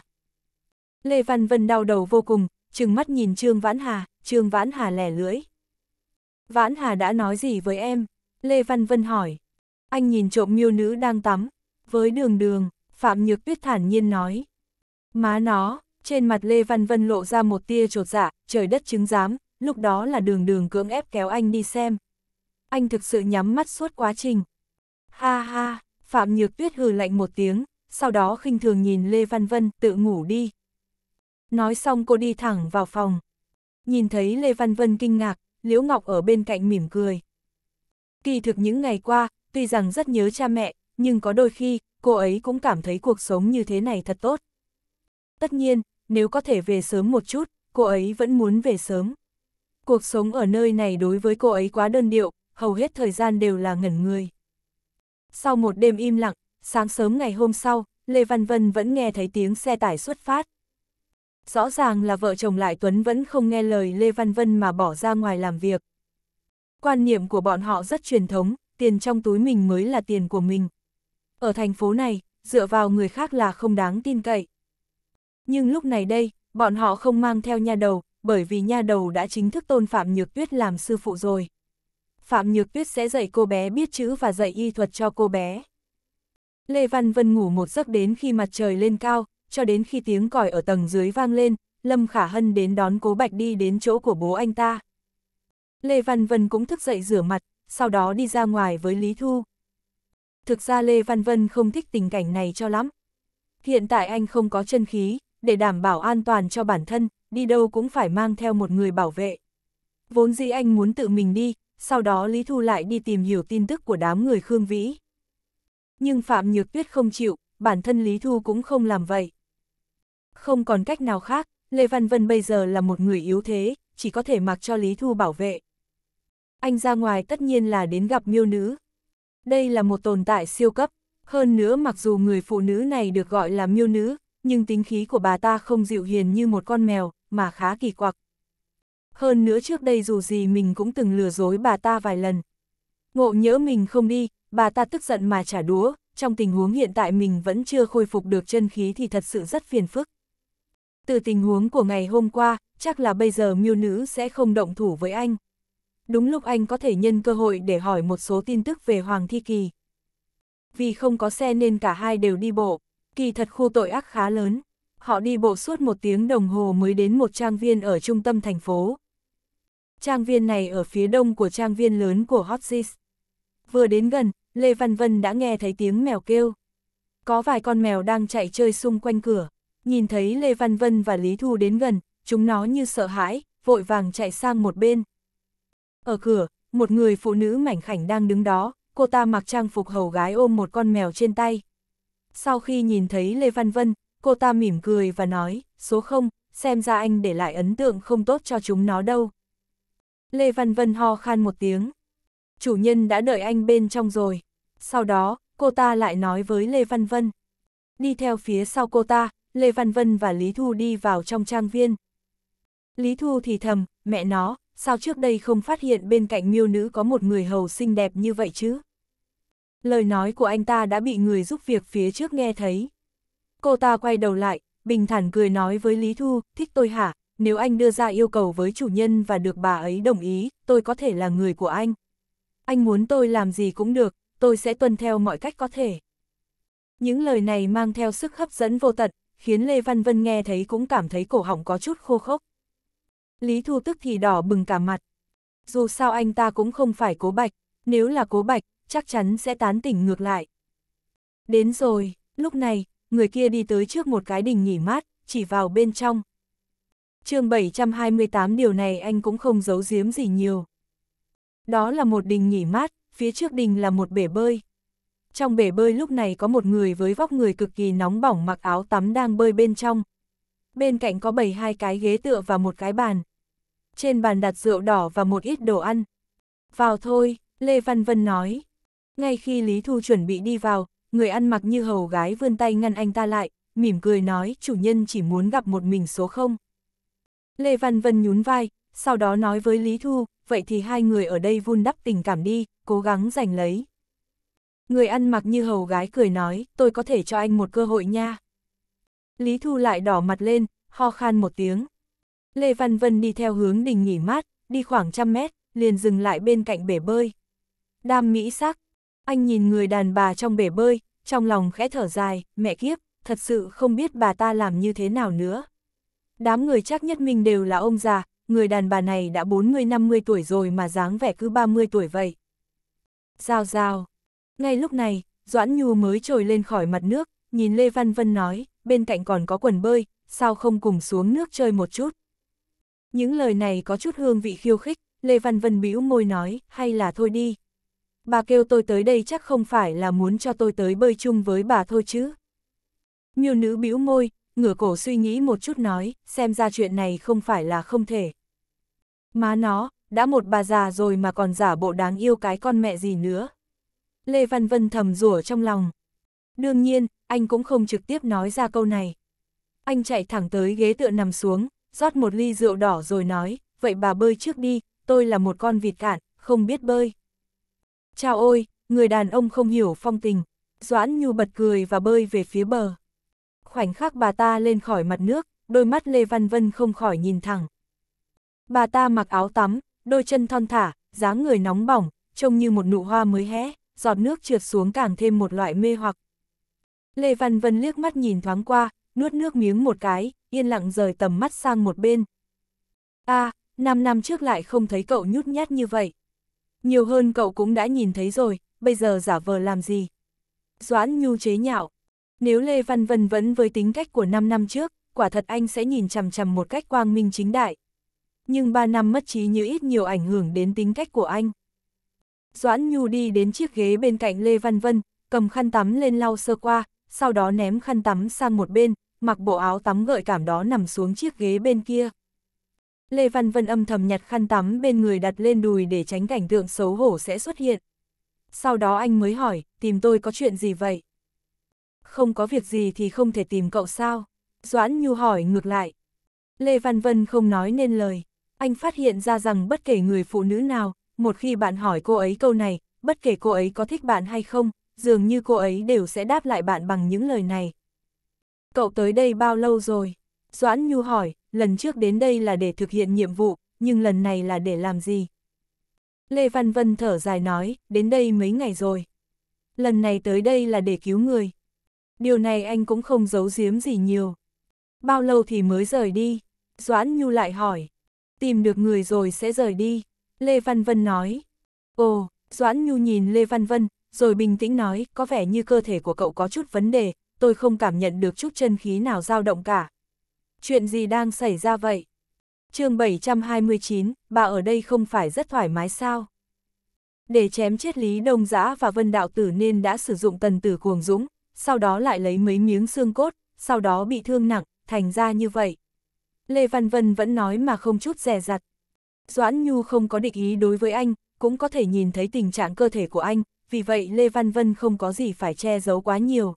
Lê Văn Vân đau đầu vô cùng, trừng mắt nhìn Trương Vãn Hà, Trương Vãn Hà lẻ lưỡi. Vãn Hà đã nói gì với em? Lê Văn Vân hỏi. Anh nhìn trộm miêu nữ đang tắm, với đường đường, Phạm Nhược Tuyết thản nhiên nói. Má nó, trên mặt Lê Văn Vân lộ ra một tia trột dạ, trời đất chứng giám, lúc đó là đường đường cưỡng ép kéo anh đi xem. Anh thực sự nhắm mắt suốt quá trình. Ha ha, Phạm Nhược Tuyết hừ lạnh một tiếng, sau đó khinh thường nhìn Lê Văn Vân tự ngủ đi. Nói xong cô đi thẳng vào phòng. Nhìn thấy Lê Văn Vân kinh ngạc, Liễu Ngọc ở bên cạnh mỉm cười. Kỳ thực những ngày qua, tuy rằng rất nhớ cha mẹ, nhưng có đôi khi, cô ấy cũng cảm thấy cuộc sống như thế này thật tốt. Tất nhiên, nếu có thể về sớm một chút, cô ấy vẫn muốn về sớm. Cuộc sống ở nơi này đối với cô ấy quá đơn điệu, hầu hết thời gian đều là ngẩn người. Sau một đêm im lặng, sáng sớm ngày hôm sau, Lê Văn Vân vẫn nghe thấy tiếng xe tải xuất phát. Rõ ràng là vợ chồng lại Tuấn vẫn không nghe lời Lê Văn Vân mà bỏ ra ngoài làm việc. Quan niệm của bọn họ rất truyền thống, tiền trong túi mình mới là tiền của mình, ở thành phố này, dựa vào người khác là không đáng tin cậy. Nhưng lúc này đây, bọn họ không mang theo nha đầu, bởi vì nha đầu đã chính thức tôn Phạm Nhược Tuyết làm sư phụ rồi. Phạm Nhược Tuyết sẽ dạy cô bé biết chữ và dạy y thuật cho cô bé. Lê Văn Vân ngủ một giấc đến khi mặt trời lên cao, cho đến khi tiếng còi ở tầng dưới vang lên, Lâm Khả Hân đến đón Cố Bạch đi đến chỗ của bố anh ta. Lê Văn Vân cũng thức dậy rửa mặt, sau đó đi ra ngoài với Lý Thu thực ra Lê Văn Vân không thích tình cảnh này cho lắm. Hiện tại anh không có chân khí, để đảm bảo an toàn cho bản thân, đi đâu cũng phải mang theo một người bảo vệ. Vốn dĩ anh muốn tự mình đi, sau đó Lý Thu lại đi tìm hiểu tin tức của đám người Khương Vĩ. Nhưng Phạm Nhược Tuyết không chịu, bản thân Lý Thu cũng không làm vậy. Không còn cách nào khác, Lê Văn Vân bây giờ là một người yếu thế, chỉ có thể mặc cho Lý Thu bảo vệ. Anh ra ngoài tất nhiên là đến gặp miêu nữ, đây là một tồn tại siêu cấp, hơn nữa mặc dù người phụ nữ này được gọi là miêu nữ, nhưng tính khí của bà ta không dịu hiền như một con mèo, mà khá kỳ quặc. Hơn nữa trước đây dù gì mình cũng từng lừa dối bà ta vài lần. Ngộ nhớ mình không đi, bà ta tức giận mà trả đũa, trong tình huống hiện tại mình vẫn chưa khôi phục được chân khí thì thật sự rất phiền phức. Từ tình huống của ngày hôm qua, chắc là bây giờ miêu nữ sẽ không động thủ với anh đúng lúc anh có thể nhân cơ hội để hỏi một số tin tức về Hoàng Thi Kỳ. Vì không có xe nên cả hai đều đi bộ, kỳ thật khu tội ác khá lớn. Họ đi bộ suốt một tiếng đồng hồ mới đến một trang viên ở trung tâm thành phố. Trang viên này ở phía đông của trang viên lớn của Hot Vừa đến gần, Lê Văn Vân đã nghe thấy tiếng mèo kêu. Có vài con mèo đang chạy chơi xung quanh cửa. Nhìn thấy Lê Văn Vân và Lý Thu đến gần, chúng nó như sợ hãi, vội vàng chạy sang một bên. Ở cửa, một người phụ nữ mảnh khảnh đang đứng đó, cô ta mặc trang phục hầu gái ôm một con mèo trên tay. Sau khi nhìn thấy Lê Văn Vân, cô ta mỉm cười và nói, số 0, xem ra anh để lại ấn tượng không tốt cho chúng nó đâu. Lê Văn Vân ho khan một tiếng. Chủ nhân đã đợi anh bên trong rồi. Sau đó, cô ta lại nói với Lê Văn Vân. Đi theo phía sau cô ta, Lê Văn Vân và Lý Thu đi vào trong trang viên. Lý Thu thì thầm, mẹ nó, sao trước đây không phát hiện bên cạnh miêu nữ có một người hầu xinh đẹp như vậy chứ? Lời nói của anh ta đã bị người giúp việc phía trước nghe thấy. Cô ta quay đầu lại, bình thản cười nói với Lý Thu, thích tôi hả? Nếu anh đưa ra yêu cầu với chủ nhân và được bà ấy đồng ý, tôi có thể là người của anh. Anh muốn tôi làm gì cũng được, tôi sẽ tuân theo mọi cách có thể. Những lời này mang theo sức hấp dẫn vô tận, khiến Lê Văn Vân nghe thấy cũng cảm thấy cổ họng có chút khô khốc. Lý Thu tức thì đỏ bừng cả mặt. Dù sao anh ta cũng không phải cố bạch, nếu là cố bạch, chắc chắn sẽ tán tỉnh ngược lại. Đến rồi, lúc này, người kia đi tới trước một cái đình nghỉ mát, chỉ vào bên trong. chương 728 điều này anh cũng không giấu giếm gì nhiều. Đó là một đình nghỉ mát, phía trước đình là một bể bơi. Trong bể bơi lúc này có một người với vóc người cực kỳ nóng bỏng mặc áo tắm đang bơi bên trong. Bên cạnh có bảy hai cái ghế tựa và một cái bàn, trên bàn đặt rượu đỏ và một ít đồ ăn. Vào thôi, Lê Văn Vân nói. Ngay khi Lý Thu chuẩn bị đi vào, người ăn mặc như hầu gái vươn tay ngăn anh ta lại, mỉm cười nói chủ nhân chỉ muốn gặp một mình số không. Lê Văn Vân nhún vai, sau đó nói với Lý Thu, vậy thì hai người ở đây vun đắp tình cảm đi, cố gắng giành lấy. Người ăn mặc như hầu gái cười nói, tôi có thể cho anh một cơ hội nha. Lý Thu lại đỏ mặt lên, ho khan một tiếng, Lê Văn Vân đi theo hướng đình nghỉ mát, đi khoảng trăm mét, liền dừng lại bên cạnh bể bơi. Đam mỹ sắc, anh nhìn người đàn bà trong bể bơi, trong lòng khẽ thở dài, mẹ kiếp, thật sự không biết bà ta làm như thế nào nữa. Đám người chắc nhất mình đều là ông già, người đàn bà này đã 40-50 tuổi rồi mà dáng vẻ cứ 30 tuổi vậy. Giao giao. Ngay lúc này, Doãn Nhu mới trồi lên khỏi mặt nước, nhìn Lê Văn Vân nói, bên cạnh còn có quần bơi, sao không cùng xuống nước chơi một chút. Những lời này có chút hương vị khiêu khích, Lê Văn Vân bĩu môi nói, hay là thôi đi. Bà kêu tôi tới đây chắc không phải là muốn cho tôi tới bơi chung với bà thôi chứ. Miêu nữ bĩu môi, ngửa cổ suy nghĩ một chút nói, xem ra chuyện này không phải là không thể. Má nó, đã một bà già rồi mà còn giả bộ đáng yêu cái con mẹ gì nữa. Lê Văn Vân thầm rủa trong lòng. Đương nhiên, anh cũng không trực tiếp nói ra câu này. Anh chạy thẳng tới ghế tựa nằm xuống, rót một ly rượu đỏ rồi nói, vậy bà bơi trước đi, tôi là một con vịt cạn, không biết bơi. Chào ôi, người đàn ông không hiểu phong tình, Doãn Nhu bật cười và bơi về phía bờ. Khoảnh khắc bà ta lên khỏi mặt nước, đôi mắt Lê Văn Vân không khỏi nhìn thẳng. Bà ta mặc áo tắm, đôi chân thon thả, dáng người nóng bỏng, trông như một nụ hoa mới hé, giọt nước trượt xuống càng thêm một loại mê hoặc. Lê Văn Vân liếc mắt nhìn thoáng qua, nuốt nước miếng một cái, yên lặng rời tầm mắt sang một bên. a à, 5 năm trước lại không thấy cậu nhút nhát như vậy. Nhiều hơn cậu cũng đã nhìn thấy rồi, bây giờ giả vờ làm gì? Doãn Nhu chế nhạo. Nếu Lê Văn Vân vẫn với tính cách của 5 năm trước, quả thật anh sẽ nhìn chằm chằm một cách quang minh chính đại. Nhưng 3 năm mất trí như ít nhiều ảnh hưởng đến tính cách của anh. Doãn Nhu đi đến chiếc ghế bên cạnh Lê Văn Vân, cầm khăn tắm lên lau sơ qua, sau đó ném khăn tắm sang một bên, mặc bộ áo tắm gợi cảm đó nằm xuống chiếc ghế bên kia. Lê Văn Vân âm thầm nhặt khăn tắm bên người đặt lên đùi để tránh cảnh tượng xấu hổ sẽ xuất hiện. Sau đó anh mới hỏi, tìm tôi có chuyện gì vậy? Không có việc gì thì không thể tìm cậu sao? Doãn Nhu hỏi ngược lại. Lê Văn Vân không nói nên lời. Anh phát hiện ra rằng bất kể người phụ nữ nào, một khi bạn hỏi cô ấy câu này, bất kể cô ấy có thích bạn hay không, dường như cô ấy đều sẽ đáp lại bạn bằng những lời này, Cậu tới đây bao lâu rồi? Doãn Nhu hỏi, lần trước đến đây là để thực hiện nhiệm vụ, nhưng lần này là để làm gì? Lê Văn Vân thở dài nói, đến đây mấy ngày rồi. Lần này tới đây là để cứu người. Điều này anh cũng không giấu giếm gì nhiều. Bao lâu thì mới rời đi? Doãn Nhu lại hỏi. Tìm được người rồi sẽ rời đi. Lê Văn Vân nói. Ồ, Doãn Nhu nhìn Lê Văn Vân, rồi bình tĩnh nói, có vẻ như cơ thể của cậu có chút vấn đề, tôi không cảm nhận được chút chân khí nào dao động cả. Chuyện gì đang xảy ra vậy? chương 729, bà ở đây không phải rất thoải mái sao? Để chém chết Lý Đông Giã và Vân Đạo Tử nên đã sử dụng tần tử cuồng dũng, sau đó lại lấy mấy miếng xương cốt, sau đó bị thương nặng, thành ra như vậy. Lê Văn Vân vẫn nói mà không chút rè rặt. Doãn Nhu không có định ý đối với anh, cũng có thể nhìn thấy tình trạng cơ thể của anh, vì vậy Lê Văn Vân không có gì phải che giấu quá nhiều.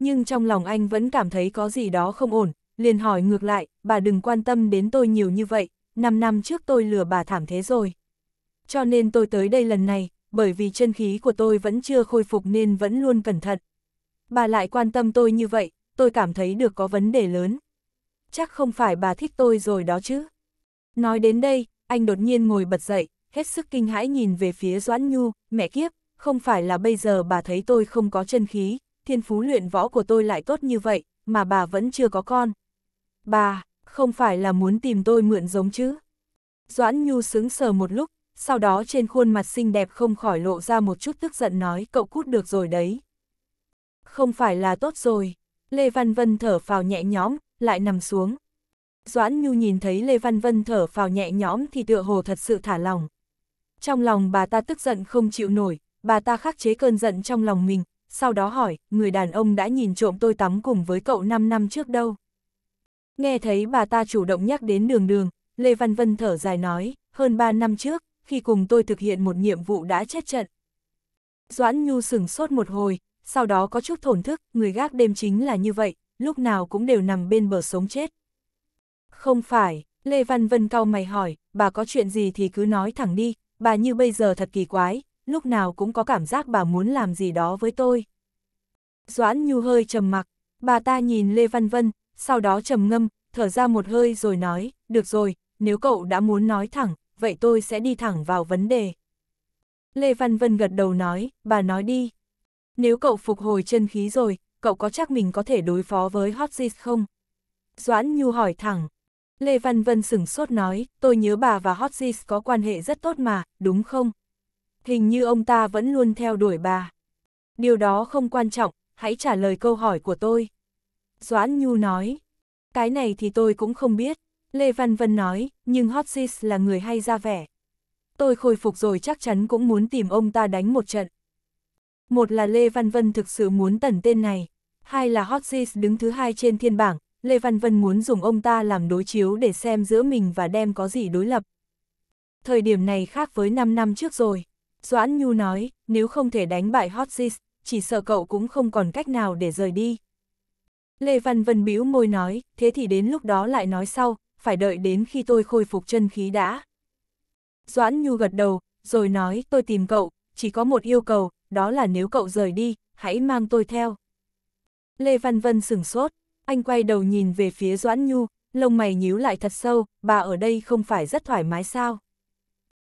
Nhưng trong lòng anh vẫn cảm thấy có gì đó không ổn, liền hỏi ngược lại, bà đừng quan tâm đến tôi nhiều như vậy, 5 năm trước tôi lừa bà thảm thế rồi. Cho nên tôi tới đây lần này, bởi vì chân khí của tôi vẫn chưa khôi phục nên vẫn luôn cẩn thận. Bà lại quan tâm tôi như vậy, tôi cảm thấy được có vấn đề lớn. Chắc không phải bà thích tôi rồi đó chứ. Nói đến đây, anh đột nhiên ngồi bật dậy, hết sức kinh hãi nhìn về phía Doãn Nhu, mẹ kiếp, không phải là bây giờ bà thấy tôi không có chân khí, thiên phú luyện võ của tôi lại tốt như vậy, mà bà vẫn chưa có con. Bà, không phải là muốn tìm tôi mượn giống chứ? Doãn Nhu sững sờ một lúc, sau đó trên khuôn mặt xinh đẹp không khỏi lộ ra một chút tức giận nói cậu cút được rồi đấy. Không phải là tốt rồi, Lê Văn Vân thở phào nhẹ nhõm, lại nằm xuống. Doãn Nhu nhìn thấy Lê Văn Vân thở phào nhẹ nhõm thì tựa hồ thật sự thả lòng. Trong lòng bà ta tức giận không chịu nổi, bà ta khắc chế cơn giận trong lòng mình, sau đó hỏi, người đàn ông đã nhìn trộm tôi tắm cùng với cậu 5 năm trước đâu. Nghe thấy bà ta chủ động nhắc đến đường đường, Lê Văn Vân thở dài nói, hơn 3 năm trước, khi cùng tôi thực hiện một nhiệm vụ đã chết trận. Doãn Nhu sửng sốt một hồi, sau đó có chút thổn thức, người gác đêm chính là như vậy, lúc nào cũng đều nằm bên bờ sống chết. Không phải, Lê Văn Vân cau mày hỏi, bà có chuyện gì thì cứ nói thẳng đi, bà như bây giờ thật kỳ quái, lúc nào cũng có cảm giác bà muốn làm gì đó với tôi. Doãn Nhu hơi trầm mặc, bà ta nhìn Lê Văn Vân, sau đó trầm ngâm, thở ra một hơi rồi nói, được rồi, nếu cậu đã muốn nói thẳng, vậy tôi sẽ đi thẳng vào vấn đề. Lê Văn Vân gật đầu nói, bà nói đi. Nếu cậu phục hồi chân khí rồi, cậu có chắc mình có thể đối phó với Hot Seas không? Doãn Nhu hỏi thẳng. Lê Văn Vân sửng sốt nói, tôi nhớ bà và Hot Seas có quan hệ rất tốt mà, đúng không? hình như ông ta vẫn luôn theo đuổi bà. Điều đó không quan trọng, hãy trả lời câu hỏi của tôi. Doãn Nhu nói, cái này thì tôi cũng không biết. Lê Văn Vân nói, nhưng Hot là người hay ra vẻ. Tôi khôi phục rồi chắc chắn cũng muốn tìm ông ta đánh một trận. Một là Lê Văn Vân thực sự muốn tẩn tên này, hai là Hot đứng thứ hai trên thiên bảng, Lê Văn Vân muốn dùng ông ta làm đối chiếu để xem giữa mình và đem có gì đối lập. Thời điểm này khác với 5 năm trước rồi. Doãn Nhu nói, nếu không thể đánh bại Hot Sis, chỉ sợ cậu cũng không còn cách nào để rời đi. Lê Văn Vân bĩu môi nói, thế thì đến lúc đó lại nói sau, phải đợi đến khi tôi khôi phục chân khí đã. Doãn Nhu gật đầu, rồi nói tôi tìm cậu, chỉ có một yêu cầu, đó là nếu cậu rời đi, hãy mang tôi theo. Lê Văn Vân sửng sốt, anh quay đầu nhìn về phía Doãn Nhu, lông mày nhíu lại thật sâu, bà ở đây không phải rất thoải mái sao.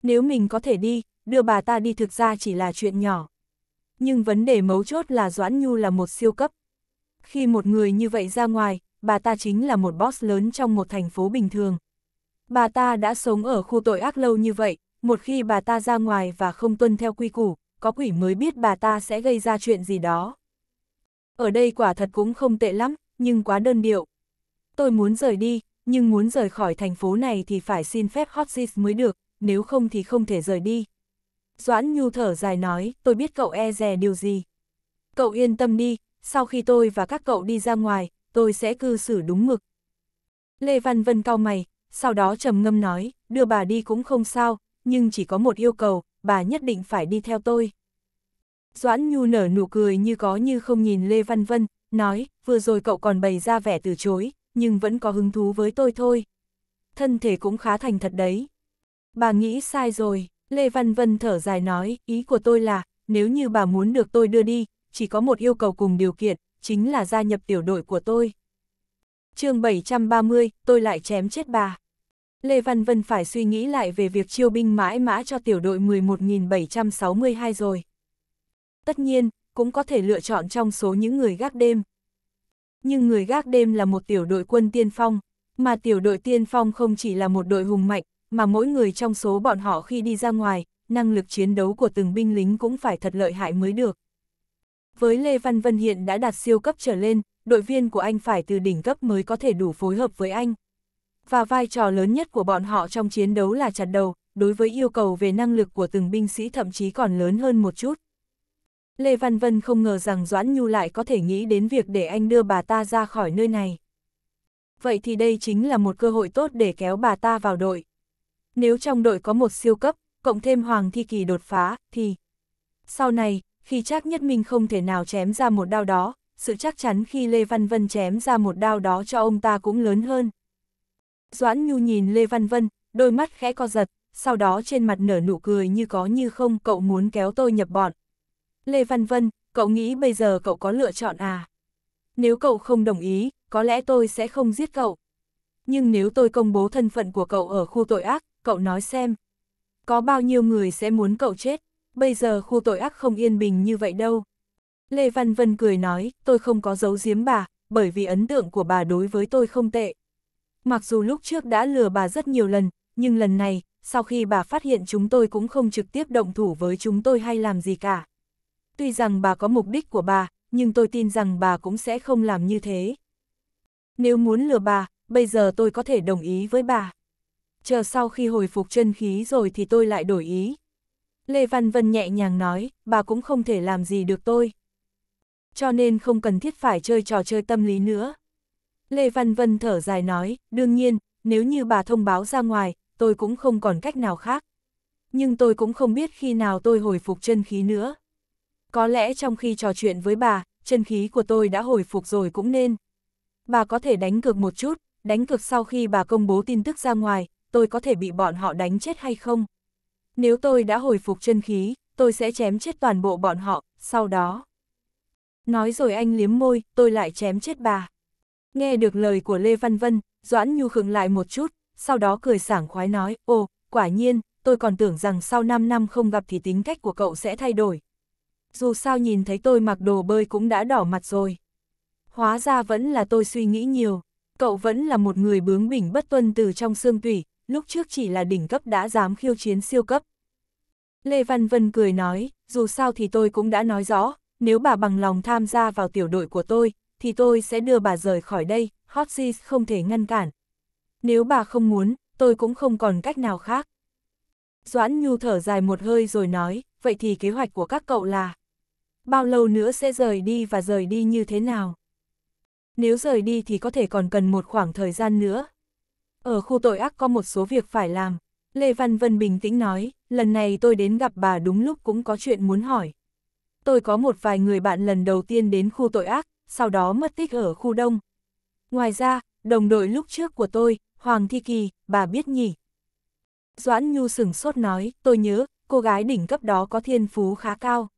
Nếu mình có thể đi, đưa bà ta đi thực ra chỉ là chuyện nhỏ. Nhưng vấn đề mấu chốt là Doãn Nhu là một siêu cấp. Khi một người như vậy ra ngoài, bà ta chính là một boss lớn trong một thành phố bình thường. Bà ta đã sống ở khu tội ác lâu như vậy, một khi bà ta ra ngoài và không tuân theo quy củ, có quỷ mới biết bà ta sẽ gây ra chuyện gì đó. Ở đây quả thật cũng không tệ lắm, nhưng quá đơn điệu. Tôi muốn rời đi, nhưng muốn rời khỏi thành phố này thì phải xin phép Hotsis mới được, nếu không thì không thể rời đi. Doãn Nhu thở dài nói, tôi biết cậu e rè điều gì. Cậu yên tâm đi, sau khi tôi và các cậu đi ra ngoài, tôi sẽ cư xử đúng mực. Lê Văn Vân cau mày, sau đó trầm ngâm nói, đưa bà đi cũng không sao, nhưng chỉ có một yêu cầu, bà nhất định phải đi theo tôi. Doãn Nhu nở nụ cười như có như không nhìn Lê Văn Vân, nói, vừa rồi cậu còn bày ra vẻ từ chối, nhưng vẫn có hứng thú với tôi thôi. Thân thể cũng khá thành thật đấy. Bà nghĩ sai rồi. Lê Văn Vân thở dài nói, ý của tôi là, nếu như bà muốn được tôi đưa đi, chỉ có một yêu cầu cùng điều kiện, chính là gia nhập tiểu đội của tôi. chương 730, tôi lại chém chết bà. Lê Văn Vân phải suy nghĩ lại về việc chiêu binh mãi mã cho tiểu đội 11.762 rồi. Tất nhiên, cũng có thể lựa chọn trong số những người gác đêm. Nhưng người gác đêm là một tiểu đội quân tiên phong, mà tiểu đội tiên phong không chỉ là một đội hùng mạnh, mà mỗi người trong số bọn họ khi đi ra ngoài, năng lực chiến đấu của từng binh lính cũng phải thật lợi hại mới được. Với Lê Văn Vân hiện đã đạt siêu cấp trở lên, đội viên của anh phải từ đỉnh cấp mới có thể đủ phối hợp với anh. Và vai trò lớn nhất của bọn họ trong chiến đấu là chặt đầu, đối với yêu cầu về năng lực của từng binh sĩ thậm chí còn lớn hơn một chút. Lê Văn Vân không ngờ rằng Doãn Nhu lại có thể nghĩ đến việc để anh đưa bà ta ra khỏi nơi này. Vậy thì đây chính là một cơ hội tốt để kéo bà ta vào đội nếu trong đội có một siêu cấp, cộng thêm Hoàng Thi Kỳ đột phá, thì sau này, khi chắc Nhất mình không thể nào chém ra một đao đó, sự chắc chắn khi Lê Văn Vân chém ra một đao đó cho ông ta cũng lớn hơn. Doãn Nhu nhìn Lê Văn Vân, đôi mắt khẽ co giật, sau đó trên mặt nở nụ cười như có như không cậu muốn kéo tôi nhập bọn. Lê Văn Vân, cậu nghĩ bây giờ cậu có lựa chọn à? Nếu cậu không đồng ý, có lẽ tôi sẽ không giết cậu. Nhưng nếu tôi công bố thân phận của cậu ở khu tội ác, cậu nói xem. Có bao nhiêu người sẽ muốn cậu chết, bây giờ khu tội ác không yên bình như vậy đâu. Lê Văn Vân cười nói, tôi không có giấu giếm bà, bởi vì ấn tượng của bà đối với tôi không tệ. Mặc dù lúc trước đã lừa bà rất nhiều lần, nhưng lần này, sau khi bà phát hiện chúng tôi cũng không trực tiếp động thủ với chúng tôi hay làm gì cả. Tuy rằng bà có mục đích của bà, nhưng tôi tin rằng bà cũng sẽ không làm như thế. Nếu muốn lừa bà, bây giờ tôi có thể đồng ý với bà chờ sau khi hồi phục chân khí rồi thì tôi lại đổi ý. Lê Văn Vân nhẹ nhàng nói, bà cũng không thể làm gì được tôi. Cho nên không cần thiết phải chơi trò chơi tâm lý nữa. Lê Văn Vân thở dài nói, đương nhiên, nếu như bà thông báo ra ngoài, tôi cũng không còn cách nào khác. Nhưng tôi cũng không biết khi nào tôi hồi phục chân khí nữa. Có lẽ trong khi trò chuyện với bà, chân khí của tôi đã hồi phục rồi cũng nên. Bà có thể đánh cược một chút, đánh cược sau khi bà công bố tin tức ra ngoài, tôi có thể bị bọn họ đánh chết hay không? Nếu tôi đã hồi phục chân khí, tôi sẽ chém chết toàn bộ bọn họ, sau đó. Nói rồi anh liếm môi, tôi lại chém chết bà. Nghe được lời của Lê Văn Vân, Doãn Nhu khựng lại một chút, sau đó cười sảng khoái nói, ồ, quả nhiên, tôi còn tưởng rằng sau 5 năm không gặp thì tính cách của cậu sẽ thay đổi. Dù sao nhìn thấy tôi mặc đồ bơi cũng đã đỏ mặt rồi. Hóa ra vẫn là tôi suy nghĩ nhiều, cậu vẫn là một người bướng bỉnh bất tuân từ trong xương tủy, lúc trước chỉ là đỉnh cấp đã dám khiêu chiến siêu cấp. Lê Văn Vân cười nói, dù sao thì tôi cũng đã nói rõ, nếu bà bằng lòng tham gia vào tiểu đội của tôi, thì tôi sẽ đưa bà rời khỏi đây, Hot Seas không thể ngăn cản. Nếu bà không muốn, tôi cũng không còn cách nào khác. Doãn Nhu thở dài một hơi rồi nói, vậy thì kế hoạch của các cậu là bao lâu nữa sẽ rời đi và rời đi như thế nào? Nếu rời đi thì có thể còn cần một khoảng thời gian nữa, ở khu tội ác có một số việc phải làm. Lê Văn Vân bình tĩnh nói, lần này tôi đến gặp bà đúng lúc cũng có chuyện muốn hỏi. Tôi có một vài người bạn lần đầu tiên đến khu tội ác, sau đó mất tích ở khu đông. Ngoài ra, đồng đội lúc trước của tôi, Hoàng Thi Kỳ, bà biết nhỉ? Doãn Nhu sửng sốt nói, tôi nhớ, cô gái đỉnh cấp đó có thiên phú khá cao.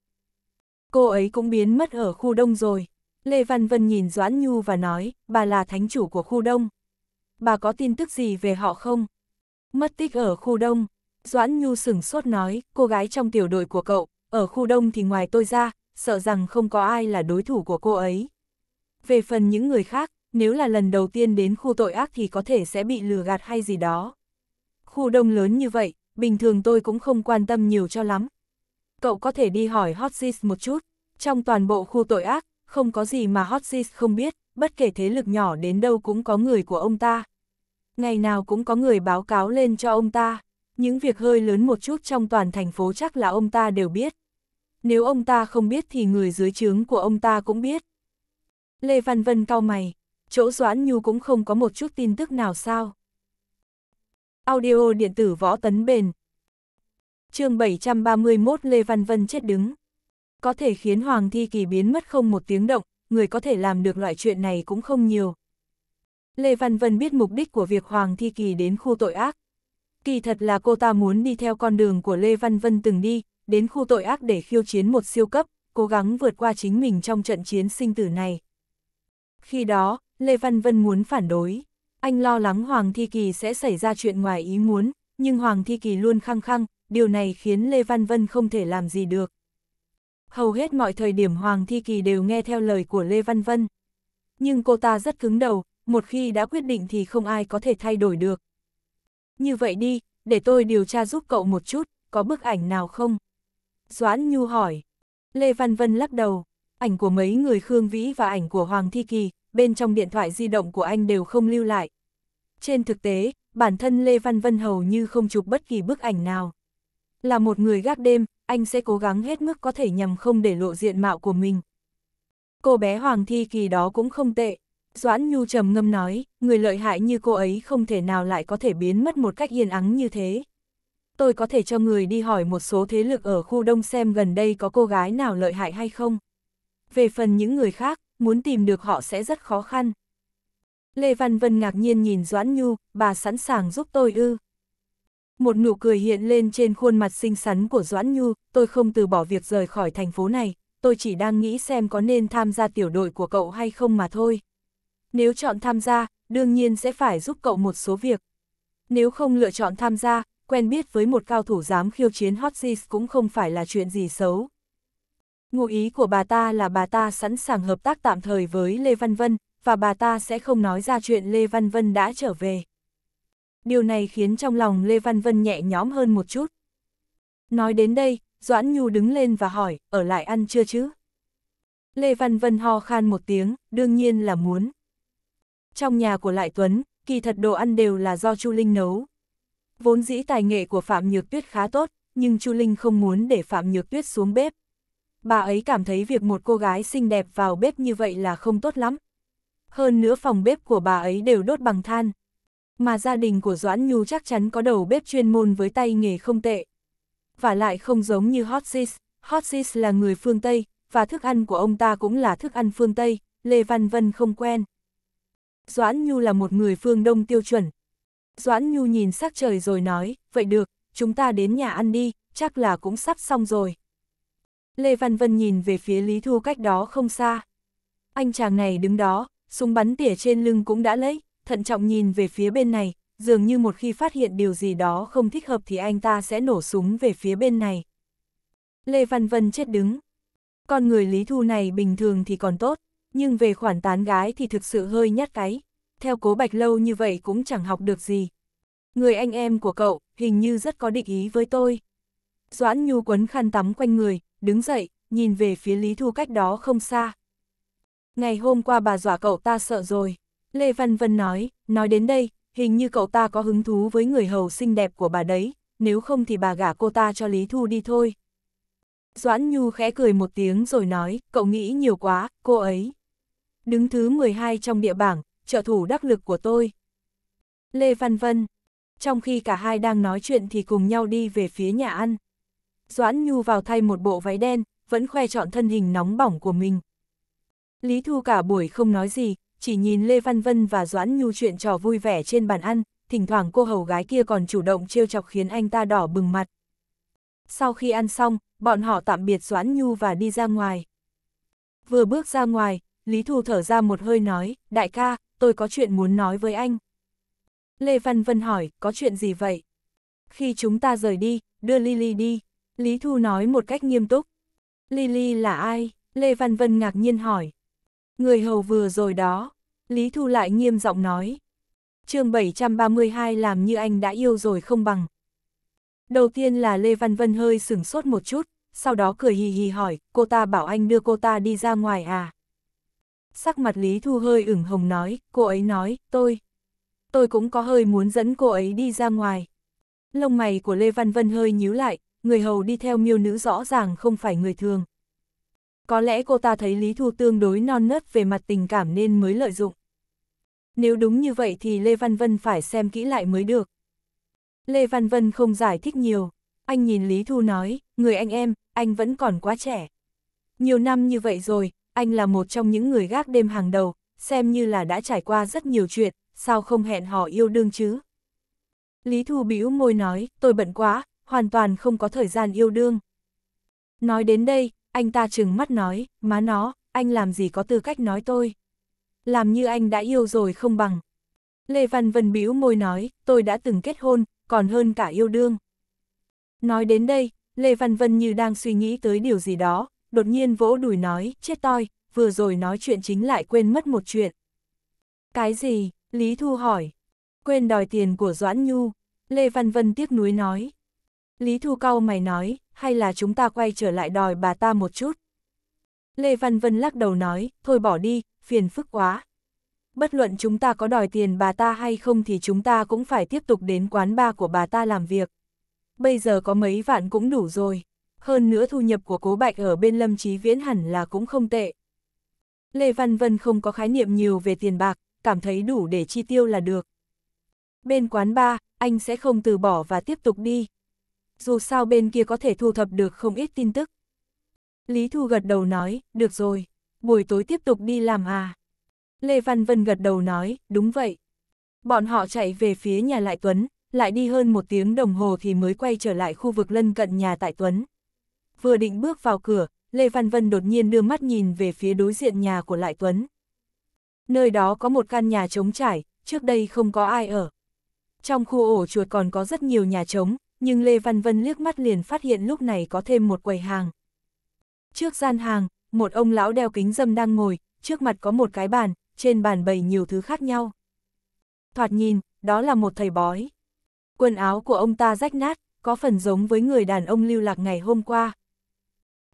Cô ấy cũng biến mất ở khu đông rồi. Lê Văn Vân nhìn Doãn Nhu và nói, bà là thánh chủ của khu đông bà có tin tức gì về họ không? Mất tích ở khu đông. Doãn Nhu sửng sốt nói, cô gái trong tiểu đội của cậu, ở khu đông thì ngoài tôi ra, sợ rằng không có ai là đối thủ của cô ấy. Về phần những người khác, nếu là lần đầu tiên đến khu tội ác thì có thể sẽ bị lừa gạt hay gì đó. Khu đông lớn như vậy, bình thường tôi cũng không quan tâm nhiều cho lắm. Cậu có thể đi hỏi Hotzis một chút, trong toàn bộ khu tội ác, không có gì mà Hotzis không biết bất kể thế lực nhỏ đến đâu cũng có người của ông ta. Ngày nào cũng có người báo cáo lên cho ông ta, những việc hơi lớn một chút trong toàn thành phố chắc là ông ta đều biết. Nếu ông ta không biết thì người dưới trướng của ông ta cũng biết. Lê Văn Vân cau mày, chỗ Doãn Nhu cũng không có một chút tin tức nào sao. Audio điện tử võ tấn bền chương 731 Lê Văn Vân chết đứng. Có thể khiến Hoàng Thi Kỳ biến mất không một tiếng động, người có thể làm được loại chuyện này cũng không nhiều. Lê Văn Vân biết mục đích của việc Hoàng Thi Kỳ đến khu tội ác. Kỳ thật là cô ta muốn đi theo con đường của Lê Văn Vân từng đi, đến khu tội ác để khiêu chiến một siêu cấp, cố gắng vượt qua chính mình trong trận chiến sinh tử này. Khi đó, Lê Văn Vân muốn phản đối. Anh lo lắng Hoàng Thi Kỳ sẽ xảy ra chuyện ngoài ý muốn, nhưng Hoàng Thi Kỳ luôn khăng khăng, điều này khiến Lê Văn Vân không thể làm gì được hầu hết mọi thời điểm Hoàng Thi Kỳ đều nghe theo lời của Lê Văn Vân. Nhưng cô ta rất cứng đầu, một khi đã quyết định thì không ai có thể thay đổi được. Như vậy đi, để tôi điều tra giúp cậu một chút, có bức ảnh nào không? Doãn Nhu hỏi. Lê Văn Vân lắc đầu, ảnh của mấy người Khương Vĩ và ảnh của Hoàng Thi Kỳ, bên trong điện thoại di động của anh đều không lưu lại. Trên thực tế, bản thân Lê Văn Vân hầu như không chụp bất kỳ bức ảnh nào. Là một người gác đêm, anh sẽ cố gắng hết mức có thể nhằm không để lộ diện mạo của mình. Cô bé Hoàng Thi kỳ đó cũng không tệ. Doãn Nhu trầm ngâm nói, người lợi hại như cô ấy không thể nào lại có thể biến mất một cách yên ắng như thế. Tôi có thể cho người đi hỏi một số thế lực ở khu đông xem gần đây có cô gái nào lợi hại hay không. Về phần những người khác, muốn tìm được họ sẽ rất khó khăn. Lê Văn Vân ngạc nhiên nhìn Doãn Nhu, bà sẵn sàng giúp tôi ư. Một nụ cười hiện lên trên khuôn mặt xinh xắn của Doãn Nhu, tôi không từ bỏ việc rời khỏi thành phố này, tôi chỉ đang nghĩ xem có nên tham gia tiểu đội của cậu hay không mà thôi. Nếu chọn tham gia, đương nhiên sẽ phải giúp cậu một số việc. Nếu không lựa chọn tham gia, quen biết với một cao thủ dám khiêu chiến hot seats cũng không phải là chuyện gì xấu. Ngụ ý của bà ta là bà ta sẵn sàng hợp tác tạm thời với Lê Văn Vân, và bà ta sẽ không nói ra chuyện Lê Văn Vân đã trở về điều này khiến trong lòng Lê Văn Vân nhẹ nhõm hơn một chút. Nói đến đây, Doãn Nhu đứng lên và hỏi, ở lại ăn chưa chứ? Lê Văn Vân ho khan một tiếng, đương nhiên là muốn. Trong nhà của Lại Tuấn, kỳ thật đồ ăn đều là do Chu Linh nấu. Vốn dĩ tài nghệ của Phạm Nhược Tuyết khá tốt, nhưng Chu Linh không muốn để Phạm Nhược Tuyết xuống bếp. Bà ấy cảm thấy việc một cô gái xinh đẹp vào bếp như vậy là không tốt lắm. Hơn nữa phòng bếp của bà ấy đều đốt bằng than, mà gia đình của Doãn Nhu chắc chắn có đầu bếp chuyên môn với tay nghề không tệ. Và lại không giống như Hot Sis, là người phương Tây, và thức ăn của ông ta cũng là thức ăn phương Tây, Lê Văn Vân không quen. Doãn Nhu là một người phương Đông tiêu chuẩn. Doãn Nhu nhìn sắc trời rồi nói, vậy được, chúng ta đến nhà ăn đi, chắc là cũng sắp xong rồi. Lê Văn Vân nhìn về phía Lý Thu cách đó không xa. Anh chàng này đứng đó, súng bắn tỉa trên lưng cũng đã lấy, thận trọng nhìn về phía bên này, dường như một khi phát hiện điều gì đó không thích hợp thì anh ta sẽ nổ súng về phía bên này. Lê Văn Vân chết đứng. Con người Lý Thu này bình thường thì còn tốt, nhưng về khoản tán gái thì thực sự hơi nhát cái. Theo cố bạch lâu như vậy cũng chẳng học được gì. Người anh em của cậu hình như rất có định ý với tôi. Doãn Nhu quấn khăn tắm quanh người, đứng dậy, nhìn về phía Lý Thu cách đó không xa. Ngày hôm qua bà dọa cậu ta sợ rồi. Lê Văn Vân nói, nói đến đây, hình như cậu ta có hứng thú với người hầu xinh đẹp của bà đấy, nếu không thì bà gả cô ta cho Lý Thu đi thôi. Doãn Nhu khẽ cười một tiếng rồi nói, cậu nghĩ nhiều quá, cô ấy. Đứng thứ 12 trong địa bảng, trợ thủ đắc lực của tôi. Lê Văn Vân. Trong khi cả hai đang nói chuyện thì cùng nhau đi về phía nhà ăn. Doãn Nhu vào thay một bộ váy đen, vẫn khoe chọn thân hình nóng bỏng của mình. Lý Thu cả buổi không nói gì, chỉ nhìn Lê Văn Vân và Doãn Nhu chuyện trò vui vẻ trên bàn ăn, thỉnh thoảng cô hầu gái kia còn chủ động trêu chọc khiến anh ta đỏ bừng mặt. Sau khi ăn xong, bọn họ tạm biệt Doãn Nhu và đi ra ngoài. Vừa bước ra ngoài, Lý thu thở ra một hơi nói, đại ca, tôi có chuyện muốn nói với anh. Lê Văn Vân hỏi, có chuyện gì vậy? Khi chúng ta rời đi, đưa Lily đi. Lý Thu nói một cách nghiêm túc. Lily là ai? Lê Văn Vân ngạc nhiên hỏi. Người hầu vừa rồi đó, Lý Thu lại nghiêm giọng nói. chương 732 làm như anh đã yêu rồi không bằng. Đầu tiên là Lê Văn Vân hơi sửng sốt một chút, sau đó cười hì hì hỏi, cô ta bảo anh đưa cô ta đi ra ngoài à. Sắc mặt Lý Thu hơi ửng hồng nói, cô ấy nói, tôi, tôi cũng có hơi muốn dẫn cô ấy đi ra ngoài. Lông mày của Lê Văn Vân hơi nhíu lại, người hầu đi theo miêu nữ rõ ràng không phải người thường, có lẽ cô ta thấy Lý Thu tương đối non nớt về mặt tình cảm nên mới lợi dụng. Nếu đúng như vậy thì Lê Văn Vân phải xem kỹ lại mới được. Lê Văn Vân không giải thích nhiều, anh nhìn Lý Thu nói, người anh em, anh vẫn còn quá trẻ. Nhiều năm như vậy rồi, anh là một trong những người gác đêm hàng đầu, xem như là đã trải qua rất nhiều chuyện, sao không hẹn hò yêu đương chứ? Lý Thu bĩu môi nói, tôi bận quá, hoàn toàn không có thời gian yêu đương. Nói đến đây, anh ta trừng mắt nói, má nó, anh làm gì có tư cách nói tôi. Làm như anh đã yêu rồi không bằng. Lê Văn Vân bĩu môi nói, tôi đã từng kết hôn, còn hơn cả yêu đương. Nói đến đây, Lê Văn Vân như đang suy nghĩ tới điều gì đó, đột nhiên vỗ đùi nói, chết toi, vừa rồi nói chuyện chính lại quên mất một chuyện. Cái gì? Lý Thu hỏi. Quên đòi tiền của Doãn Nhu. Lê Văn Vân tiếc nuối nói. Lý Thu cau mày nói, hay là chúng ta quay trở lại đòi bà ta một chút? Lê Văn Vân lắc đầu nói, thôi bỏ đi, phiền phức quá. Bất luận chúng ta có đòi tiền bà ta hay không thì chúng ta cũng phải tiếp tục đến quán ba của bà ta làm việc. Bây giờ có mấy vạn cũng đủ rồi. Hơn nữa thu nhập của cố bạch ở bên lâm trí viễn hẳn là cũng không tệ. Lê Văn Vân không có khái niệm nhiều về tiền bạc, cảm thấy đủ để chi tiêu là được. Bên quán ba, anh sẽ không từ bỏ và tiếp tục đi dù sao bên kia có thể thu thập được không ít tin tức. Lý Thu gật đầu nói, được rồi, buổi tối tiếp tục đi làm à. Lê Văn Vân gật đầu nói, đúng vậy. Bọn họ chạy về phía nhà Lại Tuấn, lại đi hơn một tiếng đồng hồ thì mới quay trở lại khu vực lân cận nhà Tại Tuấn. Vừa định bước vào cửa, Lê Văn Vân đột nhiên đưa mắt nhìn về phía đối diện nhà của Lại Tuấn. Nơi đó có một căn nhà trống trải, trước đây không có ai ở. Trong khu ổ chuột còn có rất nhiều nhà trống, nhưng Lê Văn Vân liếc mắt liền phát hiện lúc này có thêm một quầy hàng. Trước gian hàng, một ông lão đeo kính dâm đang ngồi, trước mặt có một cái bàn, trên bàn bày nhiều thứ khác nhau. Thoạt nhìn, đó là một thầy bói. Quần áo của ông ta rách nát, có phần giống với người đàn ông lưu lạc ngày hôm qua.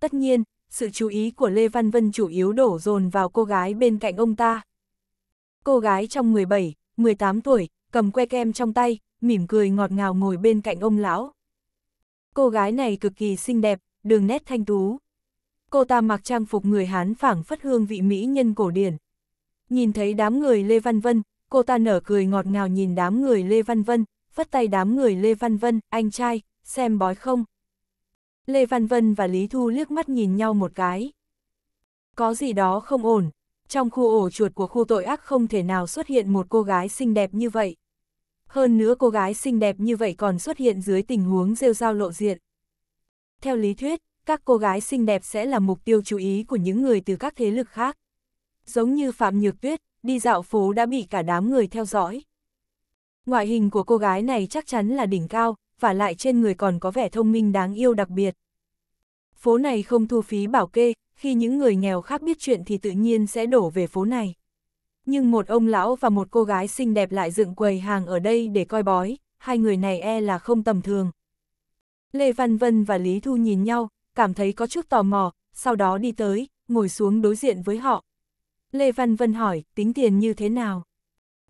Tất nhiên, sự chú ý của Lê Văn Vân chủ yếu đổ dồn vào cô gái bên cạnh ông ta. Cô gái trong 17, 18 tuổi, cầm que kem trong tay, mỉm cười ngọt ngào ngồi bên cạnh ông lão. Cô gái này cực kỳ xinh đẹp, đường nét thanh tú. Cô ta mặc trang phục người Hán phảng phất hương vị mỹ nhân cổ điển. Nhìn thấy đám người Lê Văn Vân, cô ta nở cười ngọt ngào nhìn đám người Lê Văn Vân, phất tay đám người Lê Văn Vân, anh trai, xem bói không. Lê Văn Vân và Lý Thu liếc mắt nhìn nhau một cái. Có gì đó không ổn, trong khu ổ chuột của khu tội ác không thể nào xuất hiện một cô gái xinh đẹp như vậy hơn nữa cô gái xinh đẹp như vậy còn xuất hiện dưới tình huống rêu rao lộ diện. Theo lý thuyết, các cô gái xinh đẹp sẽ là mục tiêu chú ý của những người từ các thế lực khác. Giống như Phạm Nhược Tuyết, đi dạo phố đã bị cả đám người theo dõi. Ngoại hình của cô gái này chắc chắn là đỉnh cao, và lại trên người còn có vẻ thông minh đáng yêu đặc biệt. Phố này không thu phí bảo kê, khi những người nghèo khác biết chuyện thì tự nhiên sẽ đổ về phố này. Nhưng một ông lão và một cô gái xinh đẹp lại dựng quầy hàng ở đây để coi bói, hai người này e là không tầm thường. Lê Văn Vân và Lý Thu nhìn nhau, cảm thấy có chút tò mò, sau đó đi tới, ngồi xuống đối diện với họ. Lê Văn Vân hỏi, tính tiền như thế nào?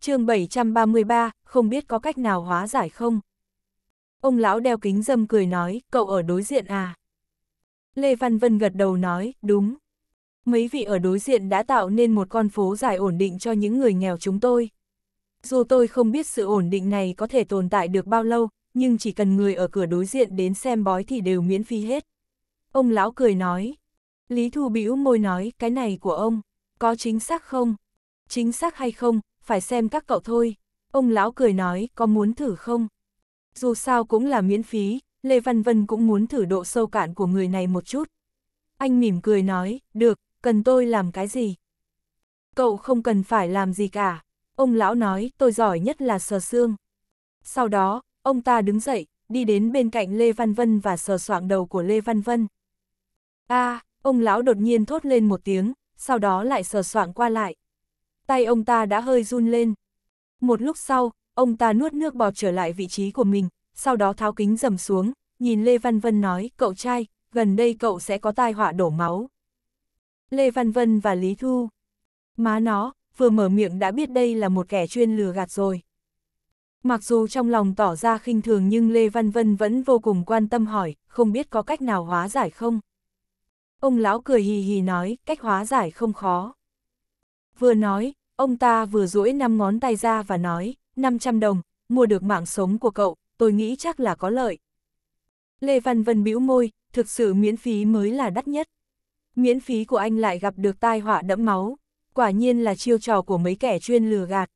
chương 733, không biết có cách nào hóa giải không? Ông lão đeo kính dâm cười nói, cậu ở đối diện à? Lê Văn Vân gật đầu nói, đúng. Mấy vị ở đối diện đã tạo nên một con phố dài ổn định cho những người nghèo chúng tôi. Dù tôi không biết sự ổn định này có thể tồn tại được bao lâu, nhưng chỉ cần người ở cửa đối diện đến xem bói thì đều miễn phí hết. Ông lão cười nói. Lý Thu bĩu môi nói, cái này của ông, có chính xác không? Chính xác hay không, phải xem các cậu thôi. Ông lão cười nói, có muốn thử không? Dù sao cũng là miễn phí, Lê Văn Vân cũng muốn thử độ sâu cạn của người này một chút. Anh mỉm cười nói, được, cần tôi làm cái gì? Cậu không cần phải làm gì cả. Ông lão nói, tôi giỏi nhất là sờ xương. Sau đó, ông ta đứng dậy, đi đến bên cạnh Lê Văn Vân và sờ soạng đầu của Lê Văn Vân. a à, ông lão đột nhiên thốt lên một tiếng, sau đó lại sờ soạng qua lại. Tay ông ta đã hơi run lên. Một lúc sau, ông ta nuốt nước bọt trở lại vị trí của mình, sau đó tháo kính dầm xuống, nhìn Lê Văn Vân nói, cậu trai, gần đây cậu sẽ có tai họa đổ máu. Lê Văn Vân và Lý Thu. Má nó, vừa mở miệng đã biết đây là một kẻ chuyên lừa gạt rồi. Mặc dù trong lòng tỏ ra khinh thường nhưng Lê Văn Vân vẫn vô cùng quan tâm hỏi, không biết có cách nào hóa giải không? Ông lão cười hì hì nói, cách hóa giải không khó. Vừa nói, ông ta vừa duỗi năm ngón tay ra và nói, 500 đồng, mua được mạng sống của cậu, tôi nghĩ chắc là có lợi. Lê Văn Vân bĩu môi, thực sự miễn phí mới là đắt nhất. Miễn phí của anh lại gặp được tai họa đẫm máu, quả nhiên là chiêu trò của mấy kẻ chuyên lừa gạt.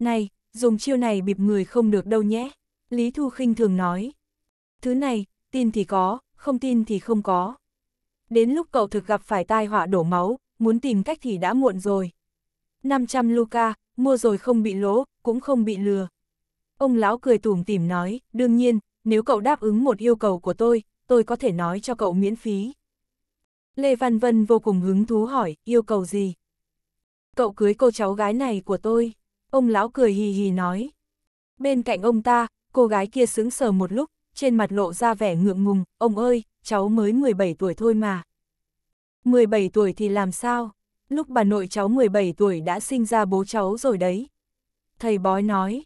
Này, dùng chiêu này bịp người không được đâu nhé, Lý Thu khinh thường nói. Thứ này, tin thì có, không tin thì không có. Đến lúc cậu thực gặp phải tai họa đổ máu, muốn tìm cách thì đã muộn rồi. 500 Luca, mua rồi không bị lỗ, cũng không bị lừa. Ông lão cười tủm tỉm nói, đương nhiên, nếu cậu đáp ứng một yêu cầu của tôi, tôi có thể nói cho cậu miễn phí. Lê Văn Vân vô cùng hứng thú hỏi, yêu cầu gì? Cậu cưới cô cháu gái này của tôi. Ông lão cười hì hì nói. Bên cạnh ông ta, cô gái kia sững sờ một lúc, trên mặt lộ ra vẻ ngượng ngùng, ông ơi, cháu mới 17 tuổi thôi mà. 17 tuổi thì làm sao? Lúc bà nội cháu 17 tuổi đã sinh ra bố cháu rồi đấy. Thầy bói nói.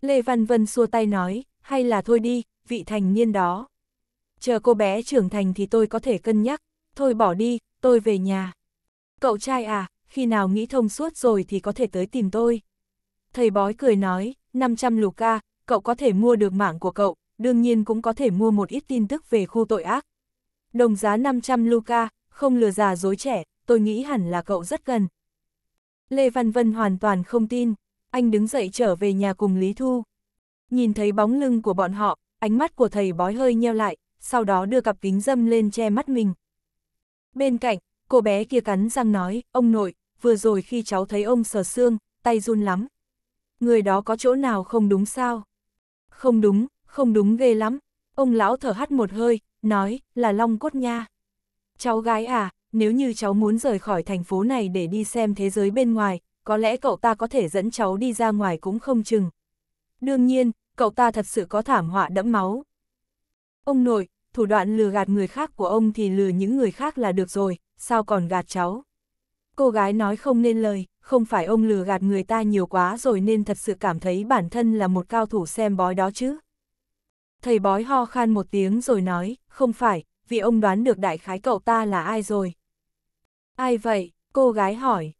Lê Văn Vân xua tay nói, hay là thôi đi, vị thành niên đó. Chờ cô bé trưởng thành thì tôi có thể cân nhắc thôi bỏ đi, tôi về nhà. Cậu trai à, khi nào nghĩ thông suốt rồi thì có thể tới tìm tôi. Thầy bói cười nói, 500 lục ca, cậu có thể mua được mạng của cậu, đương nhiên cũng có thể mua một ít tin tức về khu tội ác. Đồng giá 500 Luca, không lừa già dối trẻ, tôi nghĩ hẳn là cậu rất cần. Lê Văn Vân hoàn toàn không tin, anh đứng dậy trở về nhà cùng Lý Thu. Nhìn thấy bóng lưng của bọn họ, ánh mắt của thầy bói hơi nheo lại, sau đó đưa cặp kính dâm lên che mắt mình. Bên cạnh, cô bé kia cắn răng nói, ông nội, vừa rồi khi cháu thấy ông sờ xương, tay run lắm. Người đó có chỗ nào không đúng sao? Không đúng, không đúng ghê lắm. Ông lão thở hắt một hơi, nói, là long cốt nha. Cháu gái à, nếu như cháu muốn rời khỏi thành phố này để đi xem thế giới bên ngoài, có lẽ cậu ta có thể dẫn cháu đi ra ngoài cũng không chừng. Đương nhiên, cậu ta thật sự có thảm họa đẫm máu. Ông nội, thủ đoạn lừa gạt người khác của ông thì lừa những người khác là được rồi, sao còn gạt cháu? Cô gái nói không nên lời, không phải ông lừa gạt người ta nhiều quá rồi nên thật sự cảm thấy bản thân là một cao thủ xem bói đó chứ. Thầy bói ho khan một tiếng rồi nói, không phải, vì ông đoán được đại khái cậu ta là ai rồi. Ai vậy? Cô gái hỏi.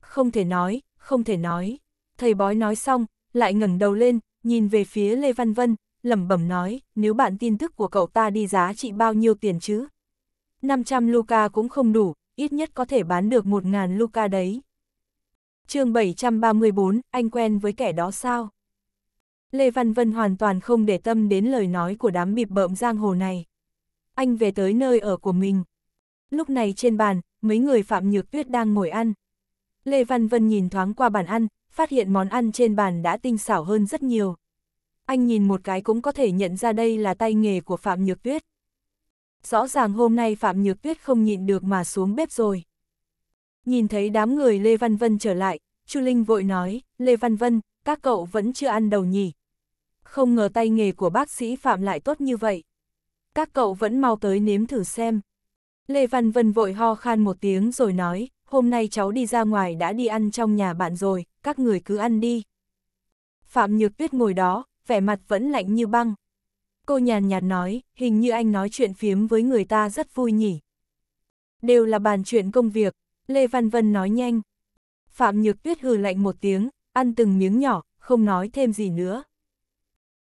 Không thể nói, không thể nói. Thầy bói nói xong, lại ngẩng đầu lên, nhìn về phía Lê Văn Vân, lẩm bẩm nói, nếu bạn tin tức của cậu ta đi giá trị bao nhiêu tiền chứ? 500 Luca cũng không đủ, ít nhất có thể bán được 1.000 Luca đấy. chương 734, anh quen với kẻ đó sao? Lê Văn Vân hoàn toàn không để tâm đến lời nói của đám bịp bợm giang hồ này. Anh về tới nơi ở của mình. Lúc này trên bàn, mấy người Phạm Nhược Tuyết đang ngồi ăn. Lê Văn Vân nhìn thoáng qua bàn ăn, phát hiện món ăn trên bàn đã tinh xảo hơn rất nhiều anh nhìn một cái cũng có thể nhận ra đây là tay nghề của Phạm Nhược Tuyết. Rõ ràng hôm nay Phạm Nhược Tuyết không nhịn được mà xuống bếp rồi. Nhìn thấy đám người Lê Văn Vân trở lại, Chu Linh vội nói, Lê Văn Vân, các cậu vẫn chưa ăn đầu nhỉ. Không ngờ tay nghề của bác sĩ Phạm lại tốt như vậy. Các cậu vẫn mau tới nếm thử xem. Lê Văn Vân vội ho khan một tiếng rồi nói, hôm nay cháu đi ra ngoài đã đi ăn trong nhà bạn rồi, các người cứ ăn đi. Phạm Nhược Tuyết ngồi đó, vẻ mặt vẫn lạnh như băng. Cô nhàn nhạt nói, hình như anh nói chuyện phiếm với người ta rất vui nhỉ. Đều là bàn chuyện công việc, Lê Văn Vân nói nhanh. Phạm Nhược Tuyết hừ lạnh một tiếng, ăn từng miếng nhỏ, không nói thêm gì nữa.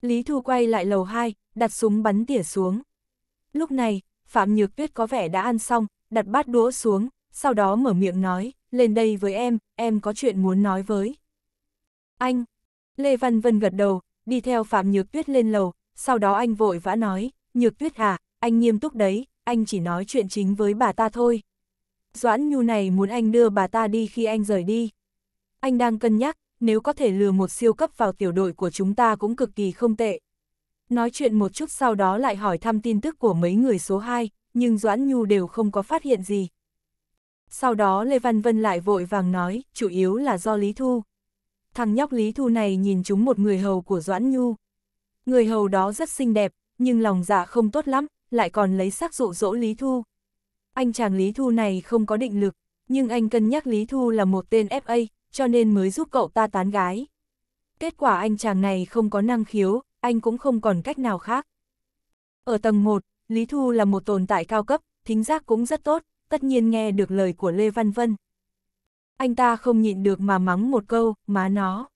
Lý Thu quay lại lầu 2, đặt súng bắn tỉa xuống. Lúc này, Phạm Nhược Tuyết có vẻ đã ăn xong, đặt bát đũa xuống, sau đó mở miệng nói, lên đây với em, em có chuyện muốn nói với. Anh, Lê Văn Vân gật đầu, đi theo Phạm Nhược Tuyết lên lầu, sau đó anh vội vã nói, Nhược Tuyết à, anh nghiêm túc đấy, anh chỉ nói chuyện chính với bà ta thôi. Doãn Nhu này muốn anh đưa bà ta đi khi anh rời đi. Anh đang cân nhắc, nếu có thể lừa một siêu cấp vào tiểu đội của chúng ta cũng cực kỳ không tệ. Nói chuyện một chút sau đó lại hỏi thăm tin tức của mấy người số 2, nhưng Doãn Nhu đều không có phát hiện gì. Sau đó Lê Văn Vân lại vội vàng nói, chủ yếu là do Lý Thu thằng nhóc Lý Thu này nhìn chúng một người hầu của Doãn Nhu. Người hầu đó rất xinh đẹp, nhưng lòng dạ không tốt lắm, lại còn lấy sắc dụ dỗ Lý Thu. Anh chàng Lý Thu này không có định lực, nhưng anh cân nhắc Lý Thu là một tên FA, cho nên mới giúp cậu ta tán gái. Kết quả anh chàng này không có năng khiếu, anh cũng không còn cách nào khác. Ở tầng 1, Lý Thu là một tồn tại cao cấp, thính giác cũng rất tốt, tất nhiên nghe được lời của Lê Văn Vân. Anh ta không nhịn được mà mắng một câu, má nó.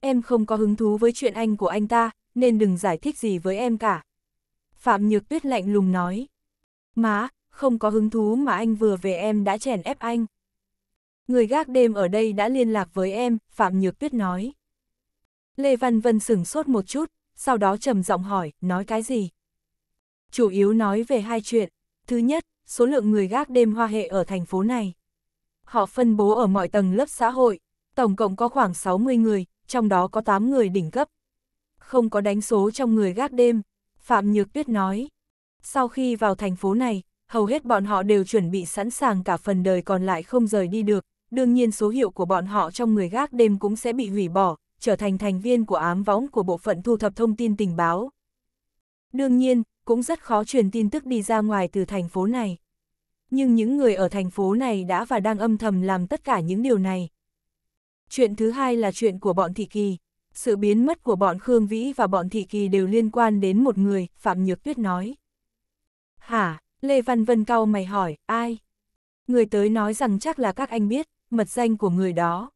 Em không có hứng thú với chuyện anh của anh ta, nên đừng giải thích gì với em cả. Phạm Nhược Tuyết lạnh lùng nói. Má, không có hứng thú mà anh vừa về em đã chèn ép anh. Người gác đêm ở đây đã liên lạc với em, Phạm Nhược Tuyết nói. Lê Văn Vân sửng sốt một chút, sau đó trầm giọng hỏi, nói cái gì? Chủ yếu nói về hai chuyện. Thứ nhất, số lượng người gác đêm hoa hệ ở thành phố này. Họ phân bố ở mọi tầng lớp xã hội, tổng cộng có khoảng 60 người, trong đó có 8 người đỉnh cấp. Không có đánh số trong người gác đêm, Phạm Nhược Tuyết nói. Sau khi vào thành phố này, hầu hết bọn họ đều chuẩn bị sẵn sàng cả phần đời còn lại không rời đi được, đương nhiên số hiệu của bọn họ trong người gác đêm cũng sẽ bị hủy bỏ, trở thành thành viên của ám võng của bộ phận thu thập thông tin tình báo. Đương nhiên, cũng rất khó truyền tin tức đi ra ngoài từ thành phố này nhưng những người ở thành phố này đã và đang âm thầm làm tất cả những điều này. Chuyện thứ hai là chuyện của bọn Thị Kỳ. Sự biến mất của bọn Khương Vĩ và bọn Thị Kỳ đều liên quan đến một người, Phạm Nhược Tuyết nói. Hả? Lê Văn Vân cau mày hỏi, ai? Người tới nói rằng chắc là các anh biết, mật danh của người đó.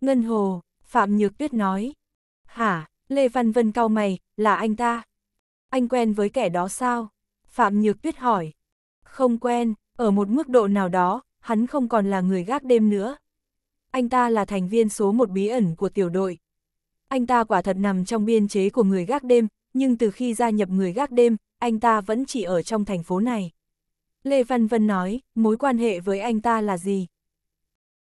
Ngân Hồ, Phạm Nhược Tuyết nói. Hả? Lê Văn Vân cau mày, là anh ta. Anh quen với kẻ đó sao? Phạm Nhược Tuyết hỏi. Không quen, ở một mức độ nào đó, hắn không còn là người gác đêm nữa. Anh ta là thành viên số một bí ẩn của tiểu đội. Anh ta quả thật nằm trong biên chế của người gác đêm, nhưng từ khi gia nhập người gác đêm, anh ta vẫn chỉ ở trong thành phố này. Lê Văn Vân nói, mối quan hệ với anh ta là gì?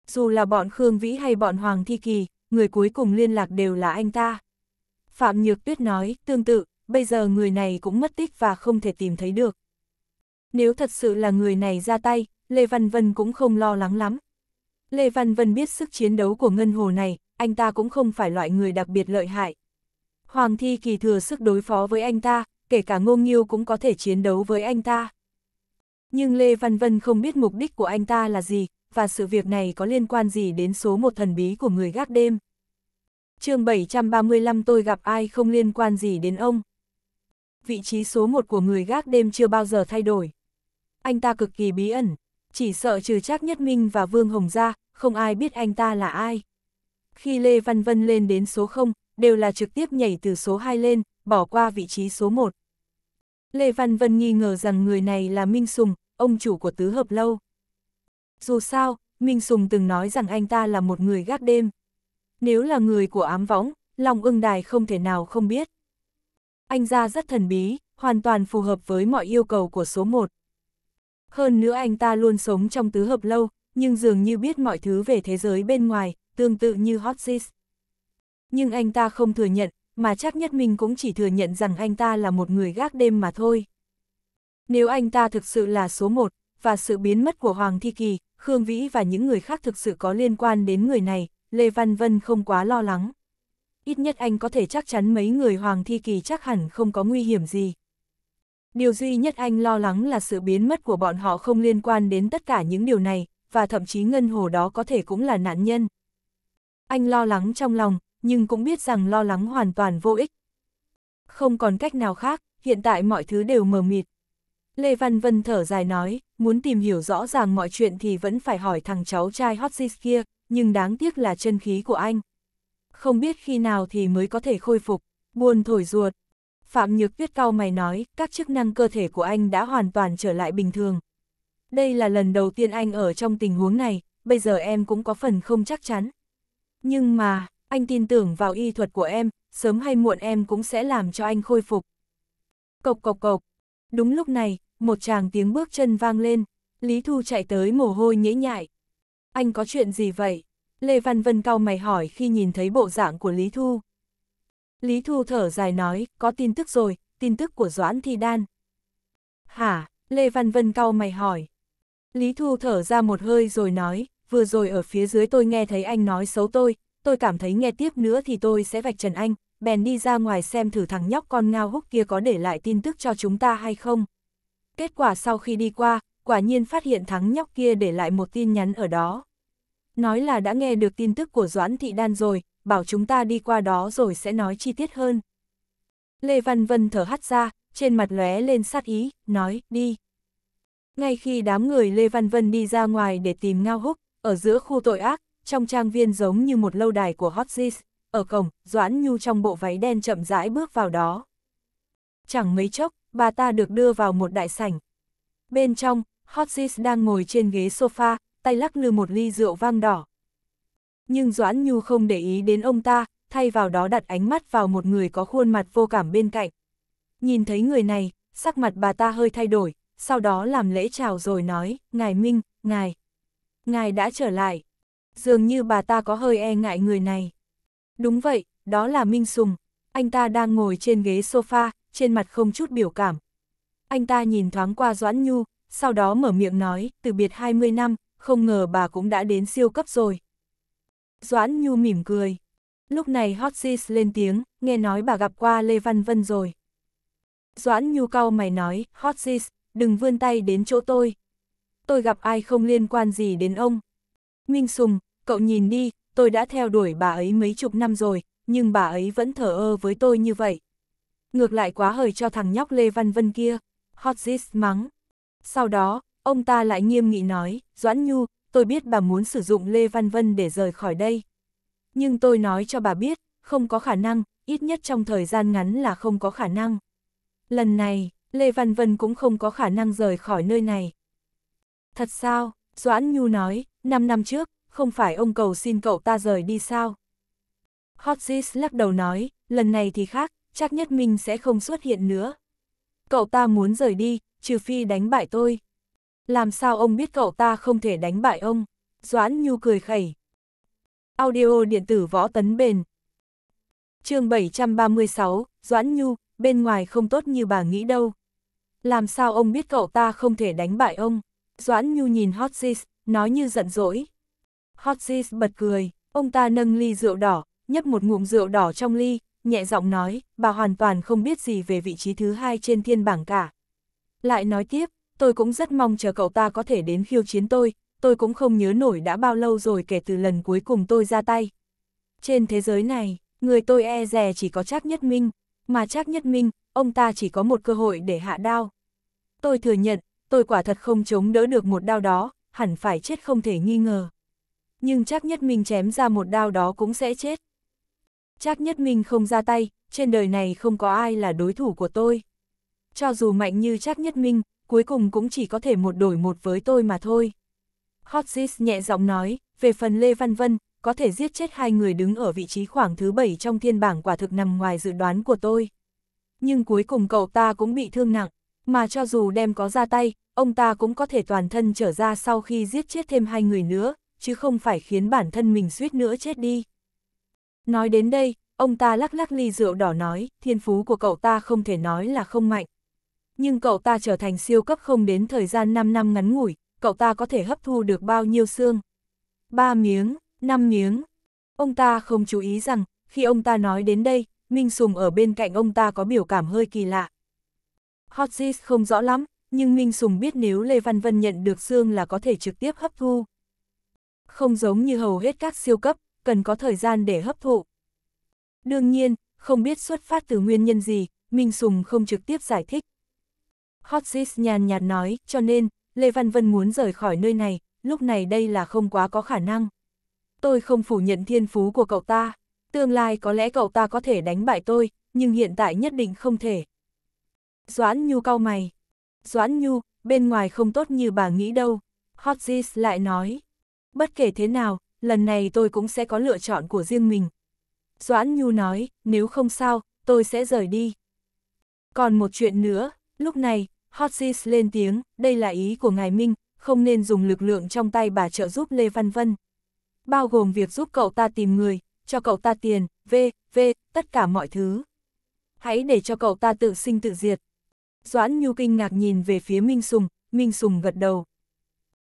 Dù là bọn Khương Vĩ hay bọn Hoàng Thi Kỳ, người cuối cùng liên lạc đều là anh ta. Phạm Nhược Tuyết nói, tương tự, bây giờ người này cũng mất tích và không thể tìm thấy được. Nếu thật sự là người này ra tay, Lê Văn Vân cũng không lo lắng lắm. Lê Văn Vân biết sức chiến đấu của ngân hồ này, anh ta cũng không phải loại người đặc biệt lợi hại. Hoàng Thi Kỳ thừa sức đối phó với anh ta, kể cả Ngô Nghiêu cũng có thể chiến đấu với anh ta. Nhưng Lê Văn Vân không biết mục đích của anh ta là gì, và sự việc này có liên quan gì đến số một thần bí của người gác đêm. chương 735 tôi gặp ai không liên quan gì đến ông. Vị trí số một của người gác đêm chưa bao giờ thay đổi anh ta cực kỳ bí ẩn, chỉ sợ trừ Trác Nhất Minh và Vương Hồng ra, không ai biết anh ta là ai. Khi Lê Văn Vân lên đến số 0, đều là trực tiếp nhảy từ số 2 lên, bỏ qua vị trí số 1. Lê Văn Vân nghi ngờ rằng người này là Minh Sùng, ông chủ của Tứ Hợp Lâu. Dù sao, Minh Sùng từng nói rằng anh ta là một người gác đêm. Nếu là người của ám võng, Long ưng đài không thể nào không biết. Anh ra rất thần bí, hoàn toàn phù hợp với mọi yêu cầu của số 1. Hơn nữa anh ta luôn sống trong tứ hợp lâu, nhưng dường như biết mọi thứ về thế giới bên ngoài, tương tự như Hot Nhưng anh ta không thừa nhận, mà chắc nhất mình cũng chỉ thừa nhận rằng anh ta là một người gác đêm mà thôi. Nếu anh ta thực sự là số một, và sự biến mất của Hoàng Thi Kỳ, Khương Vĩ và những người khác thực sự có liên quan đến người này, Lê Văn Vân không quá lo lắng. Ít nhất anh có thể chắc chắn mấy người Hoàng Thi Kỳ chắc hẳn không có nguy hiểm gì, Điều duy nhất anh lo lắng là sự biến mất của bọn họ không liên quan đến tất cả những điều này, và thậm chí ngân hồ đó có thể cũng là nạn nhân. Anh lo lắng trong lòng, nhưng cũng biết rằng lo lắng hoàn toàn vô ích. Không còn cách nào khác, hiện tại mọi thứ đều mờ mịt. Lê Văn Vân thở dài nói, muốn tìm hiểu rõ ràng mọi chuyện thì vẫn phải hỏi thằng cháu trai Hotsis kia, nhưng đáng tiếc là chân khí của anh. Không biết khi nào thì mới có thể khôi phục, buồn thổi ruột, Phạm Nhược Tuyết cao mày nói, các chức năng cơ thể của anh đã hoàn toàn trở lại bình thường. Đây là lần đầu tiên anh ở trong tình huống này, bây giờ em cũng có phần không chắc chắn. Nhưng mà, anh tin tưởng vào y thuật của em, sớm hay muộn em cũng sẽ làm cho anh khôi phục. Cộc cộc cộc. Đúng lúc này, một chàng tiếng bước chân vang lên, Lý Thu chạy tới mồ hôi nhễ nhại. Anh có chuyện gì vậy? Lê Văn Vân cao mày hỏi khi nhìn thấy bộ dạng của Lý Thu. Lý Thu thở dài nói, có tin tức rồi, tin tức của Doãn Thi Đan. Hả? Lê Văn Vân cau mày hỏi. Lý Thu thở ra một hơi rồi nói, vừa rồi ở phía dưới tôi nghe thấy anh nói xấu tôi, tôi cảm thấy nghe tiếp nữa thì tôi sẽ vạch trần anh, bèn đi ra ngoài xem thử thằng nhóc con ngao húc kia có để lại tin tức cho chúng ta hay không. Kết quả sau khi đi qua, quả nhiên phát hiện thằng nhóc kia để lại một tin nhắn ở đó. Nói là đã nghe được tin tức của Doãn Thị Đan rồi, bảo chúng ta đi qua đó rồi sẽ nói chi tiết hơn. Lê Văn Vân thở hắt ra, trên mặt lóe lên sát ý, nói, đi. Ngay khi đám người Lê Văn Vân đi ra ngoài để tìm Ngao Húc, ở giữa khu tội ác, trong trang viên giống như một lâu đài của Hot Zis, ở cổng, Doãn Nhu trong bộ váy đen chậm rãi bước vào đó. Chẳng mấy chốc, bà ta được đưa vào một đại sảnh. Bên trong, Hot Zis đang ngồi trên ghế sofa, tay lắc lư một ly rượu vang đỏ, nhưng Doãn Nhu không để ý đến ông ta, thay vào đó đặt ánh mắt vào một người có khuôn mặt vô cảm bên cạnh. Nhìn thấy người này, sắc mặt bà ta hơi thay đổi, sau đó làm lễ chào rồi nói, Ngài Minh, Ngài, Ngài đã trở lại. Dường như bà ta có hơi e ngại người này. Đúng vậy, đó là Minh Sùng. Anh ta đang ngồi trên ghế sofa, trên mặt không chút biểu cảm. Anh ta nhìn thoáng qua Doãn Nhu, sau đó mở miệng nói, từ biệt 20 năm, không ngờ bà cũng đã đến siêu cấp rồi. Doãn Nhu mỉm cười. Lúc này Hot Sis lên tiếng, nghe nói bà gặp qua Lê Văn Vân rồi. Doãn Nhu cau mày nói, Hot Sis, đừng vươn tay đến chỗ tôi. Tôi gặp ai không liên quan gì đến ông. Minh Sùng, cậu nhìn đi, tôi đã theo đuổi bà ấy mấy chục năm rồi, nhưng bà ấy vẫn thở ơ với tôi như vậy. Ngược lại quá hời cho thằng nhóc Lê Văn Vân kia. Hot Sis mắng. Sau đó, ông ta lại nghiêm nghị nói, Doãn Nhu, tôi biết bà muốn sử dụng Lê Văn Vân để rời khỏi đây. Nhưng tôi nói cho bà biết, không có khả năng, ít nhất trong thời gian ngắn là không có khả năng. Lần này, Lê Văn Vân cũng không có khả năng rời khỏi nơi này. Thật sao, Doãn Nhu nói, 5 năm trước, không phải ông cầu xin cậu ta rời đi sao? hotzis lắc đầu nói, lần này thì khác, chắc nhất mình sẽ không xuất hiện nữa. Cậu ta muốn rời đi, trừ phi đánh bại tôi. Làm sao ông biết cậu ta không thể đánh bại ông? Doãn Nhu cười khẩy. Audio điện tử võ tấn bền. chương 736, Doãn Nhu, bên ngoài không tốt như bà nghĩ đâu. Làm sao ông biết cậu ta không thể đánh bại ông? Doãn Nhu nhìn Hot Sis, nói như giận dỗi. Hot Sis bật cười, ông ta nâng ly rượu đỏ, nhấp một ngụm rượu đỏ trong ly, nhẹ giọng nói, bà hoàn toàn không biết gì về vị trí thứ hai trên thiên bảng cả. Lại nói tiếp, tôi cũng rất mong chờ cậu ta có thể đến khiêu chiến tôi, tôi cũng không nhớ nổi đã bao lâu rồi kể từ lần cuối cùng tôi ra tay. Trên thế giới này, người tôi e rè chỉ có Trác Nhất Minh, mà Trác Nhất Minh, ông ta chỉ có một cơ hội để hạ đao. Tôi thừa nhận, tôi quả thật không chống đỡ được một đao đó, hẳn phải chết không thể nghi ngờ. Nhưng Trác Nhất Minh chém ra một đao đó cũng sẽ chết. Trác Nhất Minh không ra tay, trên đời này không có ai là đối thủ của tôi. Cho dù mạnh như Trác Nhất Minh, cuối cùng cũng chỉ có thể một đổi một với tôi mà thôi. Hotsis nhẹ giọng nói, về phần Lê Văn Vân, có thể giết chết hai người đứng ở vị trí khoảng thứ bảy trong thiên bảng quả thực nằm ngoài dự đoán của tôi. Nhưng cuối cùng cậu ta cũng bị thương nặng, mà cho dù đem có ra tay, ông ta cũng có thể toàn thân trở ra sau khi giết chết thêm hai người nữa, chứ không phải khiến bản thân mình suýt nữa chết đi. Nói đến đây, ông ta lắc lắc ly rượu đỏ nói, thiên phú của cậu ta không thể nói là không mạnh, nhưng cậu ta trở thành siêu cấp không đến thời gian 5 năm ngắn ngủi, cậu ta có thể hấp thu được bao nhiêu xương? ba miếng, năm miếng. Ông ta không chú ý rằng, khi ông ta nói đến đây, Minh Sùng ở bên cạnh ông ta có biểu cảm hơi kỳ lạ. Hotzis không rõ lắm, nhưng Minh Sùng biết nếu Lê Văn Vân nhận được xương là có thể trực tiếp hấp thu. Không giống như hầu hết các siêu cấp, cần có thời gian để hấp thụ. Đương nhiên, không biết xuất phát từ nguyên nhân gì, Minh Sùng không trực tiếp giải thích, Hotzis nhàn nhạt nói, cho nên, Lê Văn Vân muốn rời khỏi nơi này, lúc này đây là không quá có khả năng. Tôi không phủ nhận thiên phú của cậu ta, tương lai có lẽ cậu ta có thể đánh bại tôi, nhưng hiện tại nhất định không thể. Doãn Nhu cau mày. Doãn Nhu, bên ngoài không tốt như bà nghĩ đâu. Hotzis lại nói. Bất kể thế nào, lần này tôi cũng sẽ có lựa chọn của riêng mình. Doãn Nhu nói, nếu không sao, tôi sẽ rời đi. Còn một chuyện nữa, lúc này, Hodges lên tiếng, đây là ý của ngài Minh, không nên dùng lực lượng trong tay bà trợ giúp Lê Văn Vân. Bao gồm việc giúp cậu ta tìm người, cho cậu ta tiền, v, v, tất cả mọi thứ. Hãy để cho cậu ta tự sinh tự diệt. Doãn Nhu kinh ngạc nhìn về phía Minh Sùng, Minh Sùng gật đầu.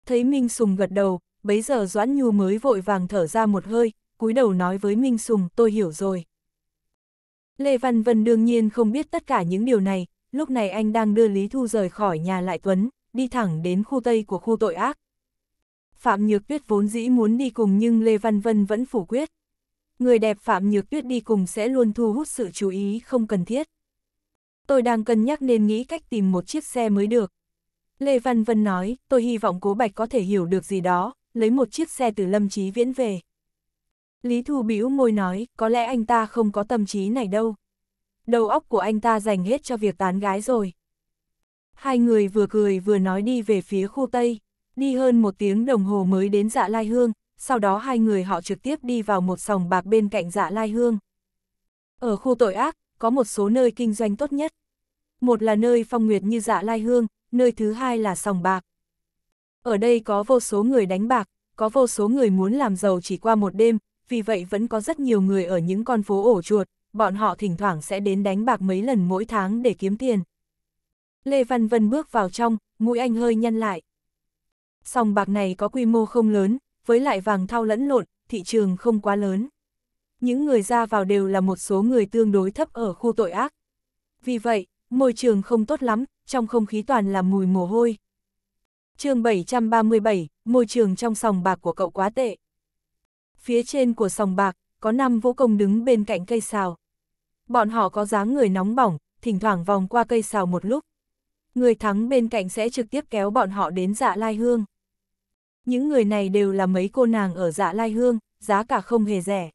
Thấy Minh Sùng gật đầu, bấy giờ Doãn Nhu mới vội vàng thở ra một hơi, cúi đầu nói với Minh Sùng tôi hiểu rồi. Lê Văn Vân đương nhiên không biết tất cả những điều này, lúc này anh đang đưa Lý Thu rời khỏi nhà lại Tuấn, đi thẳng đến khu Tây của khu tội ác. Phạm Nhược Tuyết vốn dĩ muốn đi cùng nhưng Lê Văn Vân vẫn phủ quyết. Người đẹp Phạm Nhược Tuyết đi cùng sẽ luôn thu hút sự chú ý không cần thiết. Tôi đang cân nhắc nên nghĩ cách tìm một chiếc xe mới được. Lê Văn Vân nói, tôi hy vọng Cố Bạch có thể hiểu được gì đó, lấy một chiếc xe từ Lâm Chí Viễn về. Lý Thu bĩu môi nói, có lẽ anh ta không có tâm trí này đâu đầu óc của anh ta dành hết cho việc tán gái rồi. Hai người vừa cười vừa nói đi về phía khu Tây, đi hơn một tiếng đồng hồ mới đến dạ Lai Hương, sau đó hai người họ trực tiếp đi vào một sòng bạc bên cạnh dạ Lai Hương. Ở khu tội ác, có một số nơi kinh doanh tốt nhất. Một là nơi phong nguyệt như dạ Lai Hương, nơi thứ hai là sòng bạc. Ở đây có vô số người đánh bạc, có vô số người muốn làm giàu chỉ qua một đêm, vì vậy vẫn có rất nhiều người ở những con phố ổ chuột, bọn họ thỉnh thoảng sẽ đến đánh bạc mấy lần mỗi tháng để kiếm tiền. Lê Văn Vân bước vào trong, mũi anh hơi nhăn lại. Sòng bạc này có quy mô không lớn, với lại vàng thao lẫn lộn, thị trường không quá lớn. Những người ra vào đều là một số người tương đối thấp ở khu tội ác. Vì vậy, môi trường không tốt lắm, trong không khí toàn là mùi mồ hôi. chương 737, môi trường trong sòng bạc của cậu quá tệ. Phía trên của sòng bạc, có năm vũ công đứng bên cạnh cây xào. Bọn họ có dáng người nóng bỏng, thỉnh thoảng vòng qua cây xào một lúc. Người thắng bên cạnh sẽ trực tiếp kéo bọn họ đến dạ lai hương. Những người này đều là mấy cô nàng ở dạ lai hương, giá cả không hề rẻ.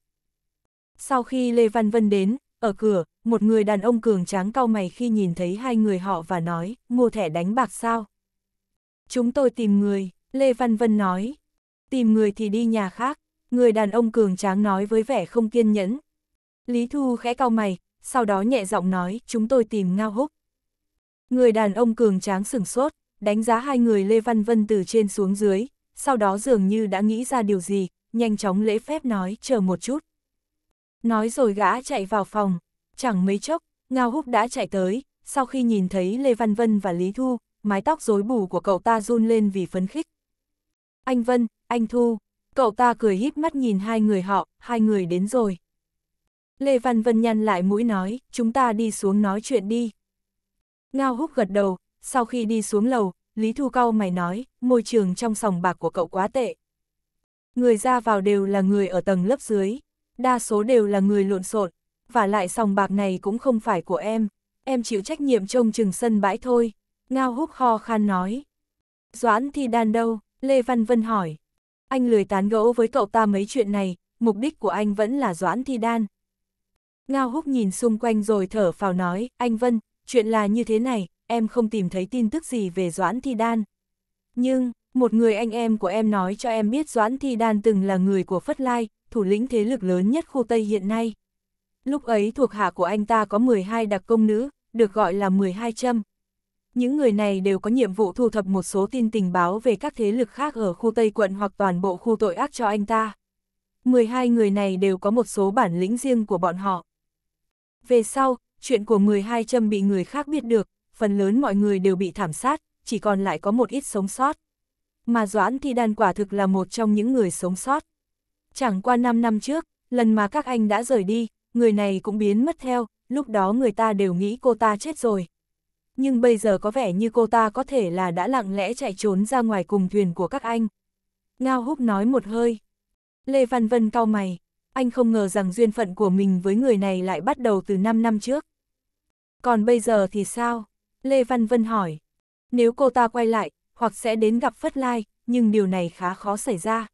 Sau khi Lê Văn Vân đến, ở cửa, một người đàn ông cường tráng cau mày khi nhìn thấy hai người họ và nói, mua thẻ đánh bạc sao? Chúng tôi tìm người, Lê Văn Vân nói. Tìm người thì đi nhà khác người đàn ông cường tráng nói với vẻ không kiên nhẫn. Lý Thu khẽ cau mày, sau đó nhẹ giọng nói, chúng tôi tìm Ngao Húc. Người đàn ông cường tráng sửng sốt, đánh giá hai người Lê Văn Vân từ trên xuống dưới, sau đó dường như đã nghĩ ra điều gì, nhanh chóng lễ phép nói, chờ một chút. Nói rồi gã chạy vào phòng, chẳng mấy chốc, Ngao Húc đã chạy tới, sau khi nhìn thấy Lê Văn Vân và Lý Thu, mái tóc rối bù của cậu ta run lên vì phấn khích. Anh Vân, anh Thu, Cậu ta cười híp mắt nhìn hai người họ, hai người đến rồi. Lê Văn Vân nhăn lại mũi nói, chúng ta đi xuống nói chuyện đi. Ngao húc gật đầu, sau khi đi xuống lầu, Lý Thu Cao mày nói, môi trường trong sòng bạc của cậu quá tệ. Người ra vào đều là người ở tầng lớp dưới, đa số đều là người lộn xộn, và lại sòng bạc này cũng không phải của em, em chịu trách nhiệm trông chừng sân bãi thôi. Ngao húc kho khan nói. Doãn thì đàn đâu? Lê Văn Vân hỏi. Anh lười tán gẫu với cậu ta mấy chuyện này, mục đích của anh vẫn là Doãn Thi Đan. Ngao húc nhìn xung quanh rồi thở phào nói, anh Vân, chuyện là như thế này, em không tìm thấy tin tức gì về Doãn Thi Đan. Nhưng, một người anh em của em nói cho em biết Doãn Thi Đan từng là người của Phất Lai, thủ lĩnh thế lực lớn nhất khu Tây hiện nay. Lúc ấy thuộc hạ của anh ta có 12 đặc công nữ, được gọi là 12 châm những người này đều có nhiệm vụ thu thập một số tin tình báo về các thế lực khác ở khu Tây quận hoặc toàn bộ khu tội ác cho anh ta. 12 người này đều có một số bản lĩnh riêng của bọn họ. Về sau, chuyện của 12 châm bị người khác biết được, phần lớn mọi người đều bị thảm sát, chỉ còn lại có một ít sống sót. Mà Doãn Thi Đan quả thực là một trong những người sống sót. Chẳng qua 5 năm trước, lần mà các anh đã rời đi, người này cũng biến mất theo, lúc đó người ta đều nghĩ cô ta chết rồi nhưng bây giờ có vẻ như cô ta có thể là đã lặng lẽ chạy trốn ra ngoài cùng thuyền của các anh. Ngao húc nói một hơi. Lê Văn Vân cau mày, anh không ngờ rằng duyên phận của mình với người này lại bắt đầu từ 5 năm trước. Còn bây giờ thì sao? Lê Văn Vân hỏi. Nếu cô ta quay lại, hoặc sẽ đến gặp Phất Lai, nhưng điều này khá khó xảy ra.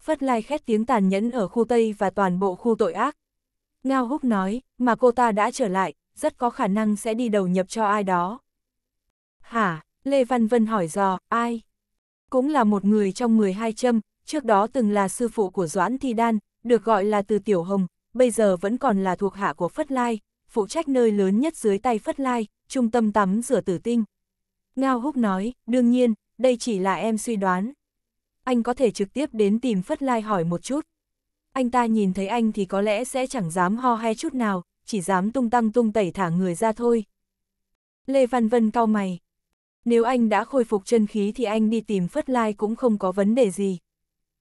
Phất Lai khét tiếng tàn nhẫn ở khu Tây và toàn bộ khu tội ác. Ngao Húc nói, mà cô ta đã trở lại, rất có khả năng sẽ đi đầu nhập cho ai đó. Hả? Lê Văn Vân hỏi dò, ai? Cũng là một người trong 12 châm, trước đó từng là sư phụ của Doãn Thi Đan, được gọi là Từ Tiểu Hồng, bây giờ vẫn còn là thuộc hạ của Phất Lai, phụ trách nơi lớn nhất dưới tay Phất Lai, trung tâm tắm rửa tử tinh. Ngao Húc nói, đương nhiên, đây chỉ là em suy đoán. Anh có thể trực tiếp đến tìm Phất Lai hỏi một chút. Anh ta nhìn thấy anh thì có lẽ sẽ chẳng dám ho hay chút nào, chỉ dám tung tăng tung tẩy thả người ra thôi. Lê Văn Vân cau mày. Nếu anh đã khôi phục chân khí thì anh đi tìm Phất Lai cũng không có vấn đề gì.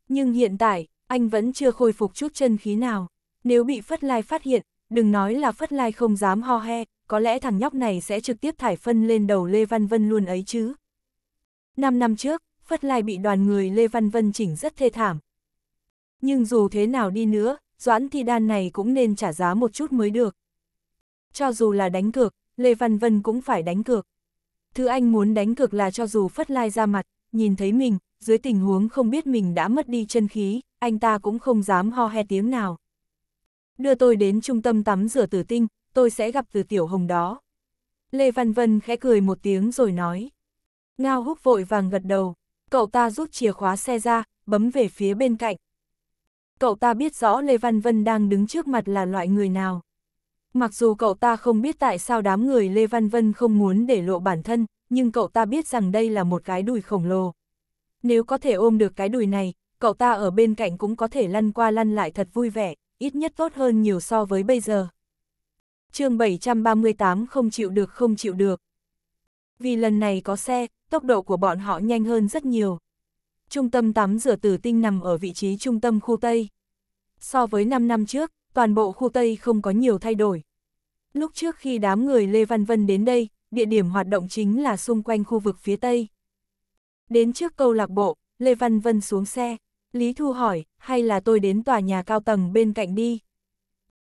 Nhưng hiện tại, anh vẫn chưa khôi phục chút chân khí nào. Nếu bị Phất Lai phát hiện, đừng nói là Phất Lai không dám ho he, có lẽ thằng nhóc này sẽ trực tiếp thải phân lên đầu Lê Văn Vân luôn ấy chứ. Năm năm trước, Phất Lai bị đoàn người Lê Văn Vân chỉnh rất thê thảm. Nhưng dù thế nào đi nữa, Doãn Thi Đan này cũng nên trả giá một chút mới được. Cho dù là đánh cược, Lê Văn Vân cũng phải đánh cược. Thứ anh muốn đánh cược là cho dù phất lai ra mặt, nhìn thấy mình, dưới tình huống không biết mình đã mất đi chân khí, anh ta cũng không dám ho he tiếng nào. Đưa tôi đến trung tâm tắm rửa tử tinh, tôi sẽ gặp từ tiểu hồng đó. Lê Văn Vân khẽ cười một tiếng rồi nói. Ngao húc vội vàng gật đầu, cậu ta rút chìa khóa xe ra, bấm về phía bên cạnh. Cậu ta biết rõ Lê Văn Vân đang đứng trước mặt là loại người nào. Mặc dù cậu ta không biết tại sao đám người Lê Văn Vân không muốn để lộ bản thân, nhưng cậu ta biết rằng đây là một cái đùi khổng lồ. Nếu có thể ôm được cái đùi này, cậu ta ở bên cạnh cũng có thể lăn qua lăn lại thật vui vẻ, ít nhất tốt hơn nhiều so với bây giờ. chương 738 không chịu được không chịu được. Vì lần này có xe, tốc độ của bọn họ nhanh hơn rất nhiều trung tâm tắm rửa tử tinh nằm ở vị trí trung tâm khu Tây. So với 5 năm trước, toàn bộ khu Tây không có nhiều thay đổi. Lúc trước khi đám người Lê Văn Vân đến đây, địa điểm hoạt động chính là xung quanh khu vực phía Tây. Đến trước câu lạc bộ, Lê Văn Vân xuống xe, Lý Thu hỏi, hay là tôi đến tòa nhà cao tầng bên cạnh đi.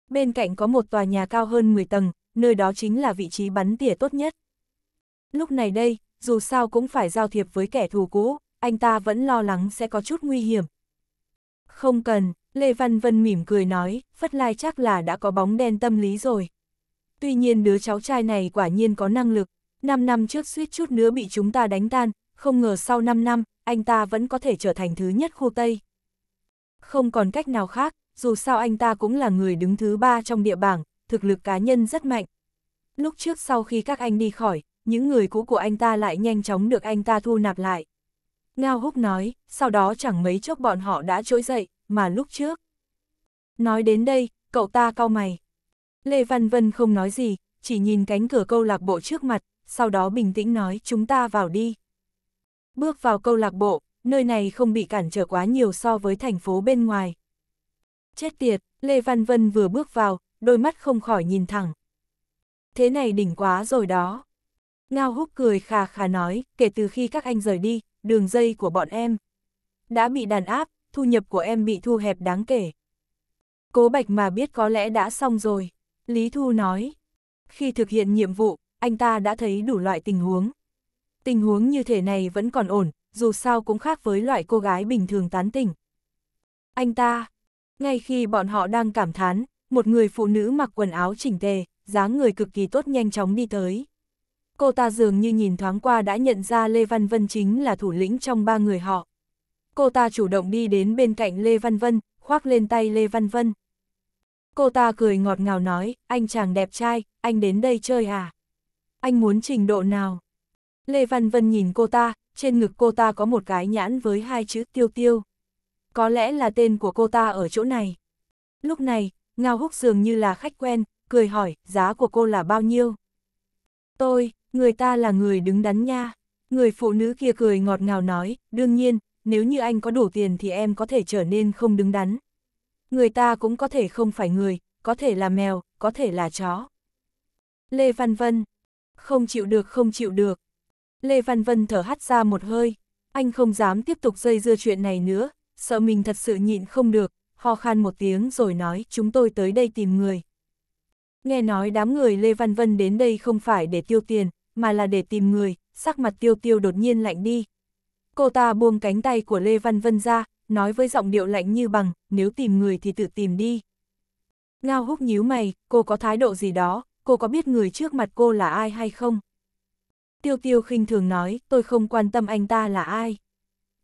Bên cạnh có một tòa nhà cao hơn 10 tầng, nơi đó chính là vị trí bắn tỉa tốt nhất. Lúc này đây, dù sao cũng phải giao thiệp với kẻ thù cũ anh ta vẫn lo lắng sẽ có chút nguy hiểm. Không cần, Lê Văn Vân mỉm cười nói, Phất Lai chắc là đã có bóng đen tâm lý rồi. Tuy nhiên đứa cháu trai này quả nhiên có năng lực, 5 năm trước suýt chút nữa bị chúng ta đánh tan, không ngờ sau 5 năm, anh ta vẫn có thể trở thành thứ nhất khu Tây. Không còn cách nào khác, dù sao anh ta cũng là người đứng thứ ba trong địa bảng, thực lực cá nhân rất mạnh. Lúc trước sau khi các anh đi khỏi, những người cũ của anh ta lại nhanh chóng được anh ta thu nạp lại. Ngao húc nói, sau đó chẳng mấy chốc bọn họ đã trỗi dậy, mà lúc trước. Nói đến đây, cậu ta cau mày. Lê Văn Vân không nói gì, chỉ nhìn cánh cửa câu lạc bộ trước mặt, sau đó bình tĩnh nói chúng ta vào đi. Bước vào câu lạc bộ, nơi này không bị cản trở quá nhiều so với thành phố bên ngoài. Chết tiệt, Lê Văn Vân vừa bước vào, đôi mắt không khỏi nhìn thẳng. Thế này đỉnh quá rồi đó. Ngao húc cười khà khà nói, kể từ khi các anh rời đi, đường dây của bọn em đã bị đàn áp, thu nhập của em bị thu hẹp đáng kể. Cố Bạch mà biết có lẽ đã xong rồi, Lý Thu nói. Khi thực hiện nhiệm vụ, anh ta đã thấy đủ loại tình huống. Tình huống như thế này vẫn còn ổn, dù sao cũng khác với loại cô gái bình thường tán tỉnh. Anh ta, ngay khi bọn họ đang cảm thán, một người phụ nữ mặc quần áo chỉnh tề, dáng người cực kỳ tốt nhanh chóng đi tới cô ta dường như nhìn thoáng qua đã nhận ra Lê Văn Vân chính là thủ lĩnh trong ba người họ. Cô ta chủ động đi đến bên cạnh Lê Văn Vân, khoác lên tay Lê Văn Vân. Cô ta cười ngọt ngào nói, anh chàng đẹp trai, anh đến đây chơi à? Anh muốn trình độ nào? Lê Văn Vân nhìn cô ta, trên ngực cô ta có một cái nhãn với hai chữ tiêu tiêu. Có lẽ là tên của cô ta ở chỗ này. Lúc này, Ngao Húc dường như là khách quen, cười hỏi, giá của cô là bao nhiêu? Tôi, người ta là người đứng đắn nha. Người phụ nữ kia cười ngọt ngào nói, đương nhiên, nếu như anh có đủ tiền thì em có thể trở nên không đứng đắn. Người ta cũng có thể không phải người, có thể là mèo, có thể là chó. Lê Văn Vân, không chịu được không chịu được. Lê Văn Vân thở hắt ra một hơi, anh không dám tiếp tục dây dưa chuyện này nữa, sợ mình thật sự nhịn không được, ho khan một tiếng rồi nói chúng tôi tới đây tìm người. Nghe nói đám người Lê Văn Vân đến đây không phải để tiêu tiền, mà là để tìm người, sắc mặt tiêu tiêu đột nhiên lạnh đi. Cô ta buông cánh tay của Lê Văn Vân ra, nói với giọng điệu lạnh như bằng, nếu tìm người thì tự tìm đi. Ngao húc nhíu mày, cô có thái độ gì đó, cô có biết người trước mặt cô là ai hay không? Tiêu tiêu khinh thường nói, tôi không quan tâm anh ta là ai.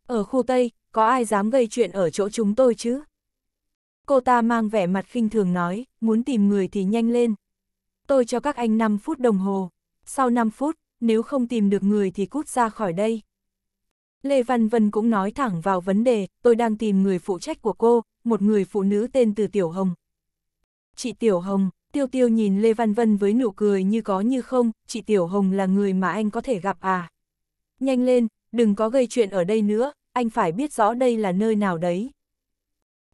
Ở khu Tây, có ai dám gây chuyện ở chỗ chúng tôi chứ? Cô ta mang vẻ mặt khinh thường nói, muốn tìm người thì nhanh lên. Tôi cho các anh 5 phút đồng hồ sau 5 phút, nếu không tìm được người thì cút ra khỏi đây. Lê Văn Vân cũng nói thẳng vào vấn đề, tôi đang tìm người phụ trách của cô, một người phụ nữ tên từ Tiểu Hồng. Chị Tiểu Hồng, Tiêu Tiêu nhìn Lê Văn Vân với nụ cười như có như không, chị Tiểu Hồng là người mà anh có thể gặp à. Nhanh lên, đừng có gây chuyện ở đây nữa, anh phải biết rõ đây là nơi nào đấy.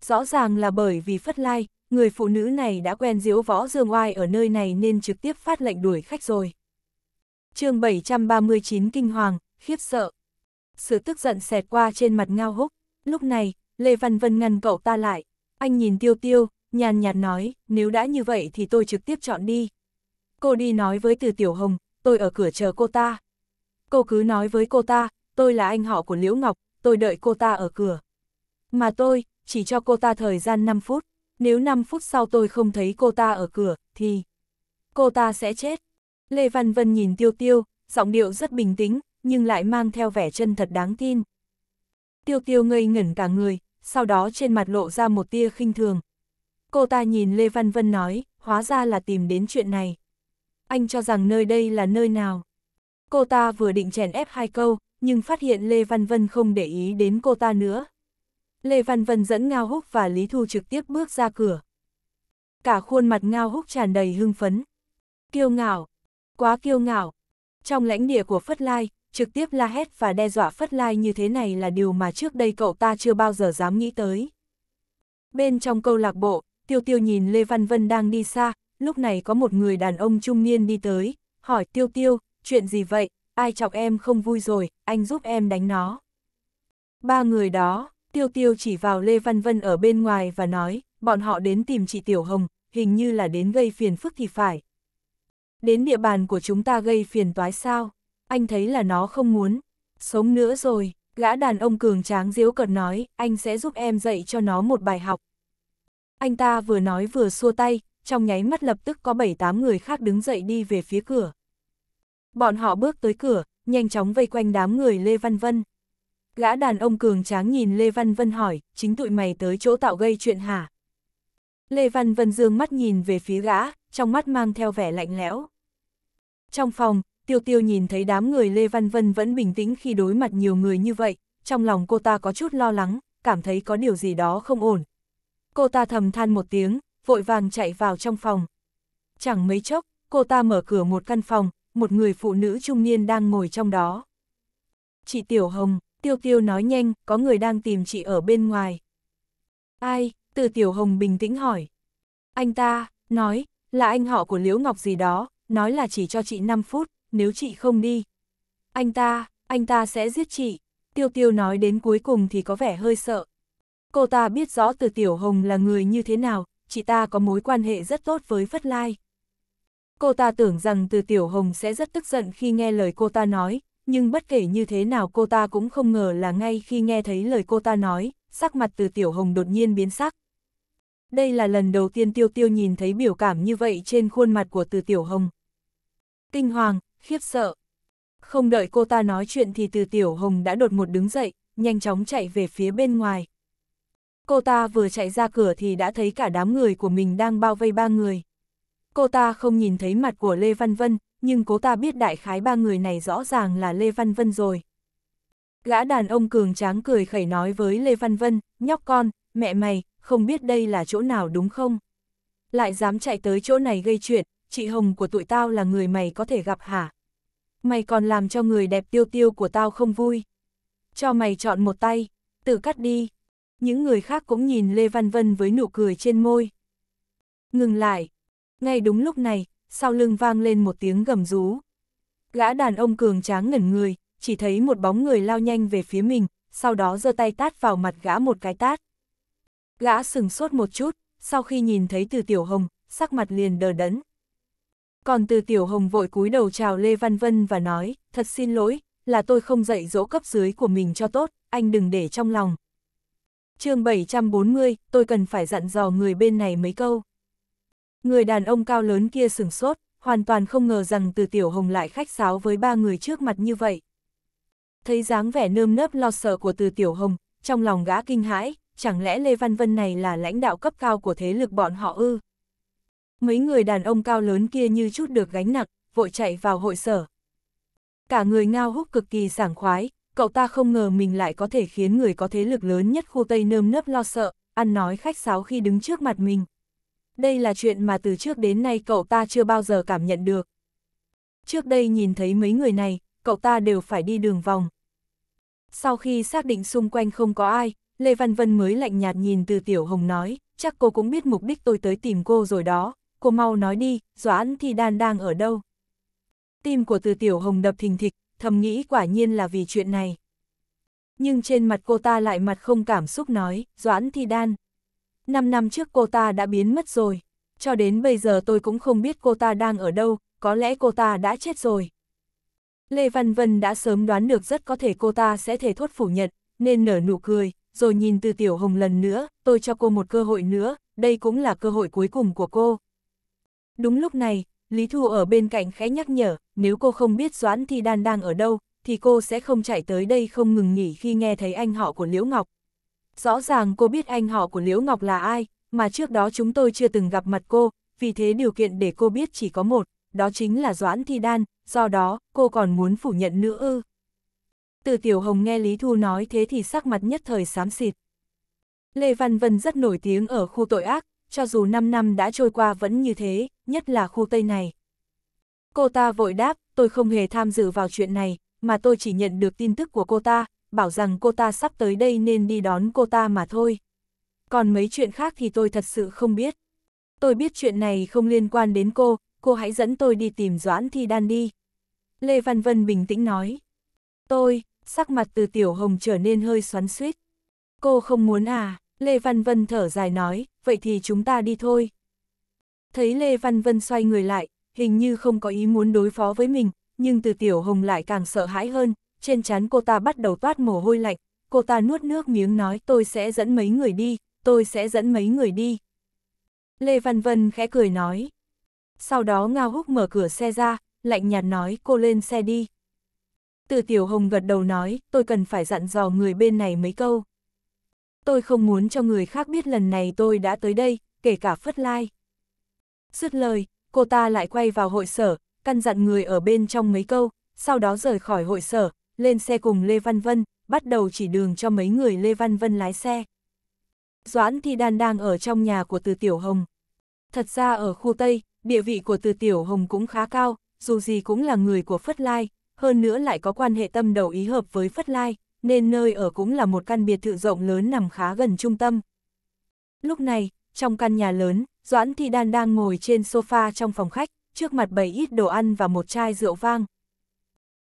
Rõ ràng là bởi vì Phất Lai, người phụ nữ này đã quen diễu võ Dương Oai ở nơi này nên trực tiếp phát lệnh đuổi khách rồi chương 739 kinh hoàng, khiếp sợ. Sự tức giận xẹt qua trên mặt ngao húc, lúc này, Lê Văn Vân ngăn cậu ta lại, anh nhìn tiêu tiêu, nhàn nhạt nói, nếu đã như vậy thì tôi trực tiếp chọn đi. Cô đi nói với từ Tiểu Hồng, tôi ở cửa chờ cô ta. Cô cứ nói với cô ta, tôi là anh họ của Liễu Ngọc, tôi đợi cô ta ở cửa. Mà tôi, chỉ cho cô ta thời gian 5 phút, nếu 5 phút sau tôi không thấy cô ta ở cửa, thì cô ta sẽ chết. Lê Văn Vân nhìn tiêu tiêu, giọng điệu rất bình tĩnh, nhưng lại mang theo vẻ chân thật đáng tin. Tiêu tiêu ngây ngẩn cả người, sau đó trên mặt lộ ra một tia khinh thường. Cô ta nhìn Lê Văn Vân nói, hóa ra là tìm đến chuyện này. Anh cho rằng nơi đây là nơi nào? Cô ta vừa định chèn ép hai câu, nhưng phát hiện Lê Văn Vân không để ý đến cô ta nữa. Lê Văn Vân dẫn Ngao Húc và Lý Thu trực tiếp bước ra cửa. Cả khuôn mặt Ngao Húc tràn đầy hưng phấn. Kiêu ngạo, Quá kiêu ngạo. Trong lãnh địa của Phất Lai, trực tiếp la hét và đe dọa Phất Lai như thế này là điều mà trước đây cậu ta chưa bao giờ dám nghĩ tới. Bên trong câu lạc bộ, Tiêu Tiêu nhìn Lê Văn Vân đang đi xa, lúc này có một người đàn ông trung niên đi tới, hỏi Tiêu Tiêu, chuyện gì vậy, ai chọc em không vui rồi, anh giúp em đánh nó. Ba người đó, Tiêu Tiêu chỉ vào Lê Văn Vân ở bên ngoài và nói, bọn họ đến tìm chị Tiểu Hồng, hình như là đến gây phiền phức thì phải, Đến địa bàn của chúng ta gây phiền toái sao? Anh thấy là nó không muốn. Sống nữa rồi, gã đàn ông cường tráng diếu cợt nói, anh sẽ giúp em dạy cho nó một bài học. Anh ta vừa nói vừa xua tay, trong nháy mắt lập tức có 7-8 người khác đứng dậy đi về phía cửa. Bọn họ bước tới cửa, nhanh chóng vây quanh đám người Lê Văn Vân. Gã đàn ông cường tráng nhìn Lê Văn Vân hỏi, chính tụi mày tới chỗ tạo gây chuyện hả? Lê Văn Vân dương mắt nhìn về phía gã, trong mắt mang theo vẻ lạnh lẽo. Trong phòng, tiêu tiêu nhìn thấy đám người Lê Văn Vân vẫn bình tĩnh khi đối mặt nhiều người như vậy, trong lòng cô ta có chút lo lắng, cảm thấy có điều gì đó không ổn. Cô ta thầm than một tiếng, vội vàng chạy vào trong phòng. Chẳng mấy chốc, cô ta mở cửa một căn phòng, một người phụ nữ trung niên đang ngồi trong đó. Chị Tiểu Hồng, Tiêu Tiêu nói nhanh, có người đang tìm chị ở bên ngoài. Ai? Từ Tiểu Hồng bình tĩnh hỏi. Anh ta, nói, là anh họ của Liễu Ngọc gì đó, nói là chỉ cho chị 5 phút, nếu chị không đi. Anh ta, anh ta sẽ giết chị. Tiêu tiêu nói đến cuối cùng thì có vẻ hơi sợ. Cô ta biết rõ từ Tiểu Hồng là người như thế nào, chị ta có mối quan hệ rất tốt với Phất Lai. Cô ta tưởng rằng từ Tiểu Hồng sẽ rất tức giận khi nghe lời cô ta nói, nhưng bất kể như thế nào cô ta cũng không ngờ là ngay khi nghe thấy lời cô ta nói, sắc mặt từ Tiểu Hồng đột nhiên biến sắc, đây là lần đầu tiên Tiêu Tiêu nhìn thấy biểu cảm như vậy trên khuôn mặt của Từ Tiểu Hồng. Kinh hoàng, khiếp sợ. Không đợi cô ta nói chuyện thì Từ Tiểu Hồng đã đột một đứng dậy, nhanh chóng chạy về phía bên ngoài. Cô ta vừa chạy ra cửa thì đã thấy cả đám người của mình đang bao vây ba người. Cô ta không nhìn thấy mặt của Lê Văn Vân, nhưng cô ta biết đại khái ba người này rõ ràng là Lê Văn Vân rồi. Gã đàn ông cường tráng cười khẩy nói với Lê Văn Vân, nhóc con, mẹ mày, không biết đây là chỗ nào đúng không? Lại dám chạy tới chỗ này gây chuyện, chị Hồng của tụi tao là người mày có thể gặp hả? Mày còn làm cho người đẹp tiêu tiêu của tao không vui. Cho mày chọn một tay, tự cắt đi. Những người khác cũng nhìn Lê Văn Vân với nụ cười trên môi. Ngừng lại. Ngay đúng lúc này, sau lưng vang lên một tiếng gầm rú. Gã đàn ông cường tráng ngẩn người, chỉ thấy một bóng người lao nhanh về phía mình, sau đó giơ tay tát vào mặt gã một cái tát. Gã sừng sốt một chút, sau khi nhìn thấy từ Tiểu Hồng, sắc mặt liền đờ đẫn. Còn từ Tiểu Hồng vội cúi đầu chào Lê Văn Vân và nói, thật xin lỗi, là tôi không dạy dỗ cấp dưới của mình cho tốt, anh đừng để trong lòng. chương 740, tôi cần phải dặn dò người bên này mấy câu. Người đàn ông cao lớn kia sừng sốt, hoàn toàn không ngờ rằng từ Tiểu Hồng lại khách sáo với ba người trước mặt như vậy. Thấy dáng vẻ nơm nớp lo sợ của từ Tiểu Hồng, trong lòng gã kinh hãi, chẳng lẽ Lê Văn Vân này là lãnh đạo cấp cao của thế lực bọn họ ư? Mấy người đàn ông cao lớn kia như chút được gánh nặng, vội chạy vào hội sở. Cả người ngao húc cực kỳ sảng khoái, cậu ta không ngờ mình lại có thể khiến người có thế lực lớn nhất khu Tây nơm nớp lo sợ, ăn nói khách sáo khi đứng trước mặt mình. Đây là chuyện mà từ trước đến nay cậu ta chưa bao giờ cảm nhận được. Trước đây nhìn thấy mấy người này, cậu ta đều phải đi đường vòng. Sau khi xác định xung quanh không có ai, Lê Văn Vân mới lạnh nhạt nhìn từ Tiểu Hồng nói, chắc cô cũng biết mục đích tôi tới tìm cô rồi đó, cô mau nói đi, Doãn Thi Đan đang ở đâu? Tim của từ Tiểu Hồng đập thình thịch, thầm nghĩ quả nhiên là vì chuyện này. Nhưng trên mặt cô ta lại mặt không cảm xúc nói, Doãn Thi Đan. Năm năm trước cô ta đã biến mất rồi, cho đến bây giờ tôi cũng không biết cô ta đang ở đâu, có lẽ cô ta đã chết rồi. Lê Văn Vân đã sớm đoán được rất có thể cô ta sẽ thể thốt phủ nhận, nên nở nụ cười, rồi nhìn từ Tiểu Hồng lần nữa, tôi cho cô một cơ hội nữa, đây cũng là cơ hội cuối cùng của cô. Đúng lúc này, Lý Thu ở bên cạnh khẽ nhắc nhở, nếu cô không biết Doãn Thi Đan đang ở đâu, thì cô sẽ không chạy tới đây không ngừng nghỉ khi nghe thấy anh họ của Liễu Ngọc. Rõ ràng cô biết anh họ của Liễu Ngọc là ai, mà trước đó chúng tôi chưa từng gặp mặt cô, vì thế điều kiện để cô biết chỉ có một, đó chính là Doãn Thi Đan, do đó cô còn muốn phủ nhận nữa ư từ Tiểu Hồng nghe Lý Thu nói thế thì sắc mặt nhất thời xám xịt. Lê Văn Vân rất nổi tiếng ở khu tội ác, cho dù 5 năm đã trôi qua vẫn như thế, nhất là khu Tây này. Cô ta vội đáp, tôi không hề tham dự vào chuyện này, mà tôi chỉ nhận được tin tức của cô ta, bảo rằng cô ta sắp tới đây nên đi đón cô ta mà thôi. Còn mấy chuyện khác thì tôi thật sự không biết. Tôi biết chuyện này không liên quan đến cô, cô hãy dẫn tôi đi tìm Doãn Thi Đan đi. Lê Văn Vân bình tĩnh nói. Tôi, sắc mặt từ tiểu hồng trở nên hơi xoắn suýt. Cô không muốn à, Lê Văn Vân thở dài nói, vậy thì chúng ta đi thôi. Thấy Lê Văn Vân xoay người lại, hình như không có ý muốn đối phó với mình, nhưng từ tiểu hồng lại càng sợ hãi hơn, trên trán cô ta bắt đầu toát mồ hôi lạnh, cô ta nuốt nước miếng nói tôi sẽ dẫn mấy người đi, tôi sẽ dẫn mấy người đi. Lê Văn Vân khẽ cười nói. Sau đó Ngao Húc mở cửa xe ra, lạnh nhạt nói cô lên xe đi. Từ Tiểu Hồng gật đầu nói, tôi cần phải dặn dò người bên này mấy câu. Tôi không muốn cho người khác biết lần này tôi đã tới đây, kể cả Phất Lai. Dứt lời, cô ta lại quay vào hội sở, căn dặn người ở bên trong mấy câu, sau đó rời khỏi hội sở, lên xe cùng Lê Văn Vân, bắt đầu chỉ đường cho mấy người Lê Văn Vân lái xe. Doãn Thi Đan đang ở trong nhà của Từ Tiểu Hồng. Thật ra ở khu Tây, địa vị của Từ Tiểu Hồng cũng khá cao, dù gì cũng là người của Phất Lai, hơn nữa lại có quan hệ tâm đầu ý hợp với Phất Lai, nên nơi ở cũng là một căn biệt thự rộng lớn nằm khá gần trung tâm. Lúc này, trong căn nhà lớn, Doãn Thị Đan đang ngồi trên sofa trong phòng khách, trước mặt bày ít đồ ăn và một chai rượu vang.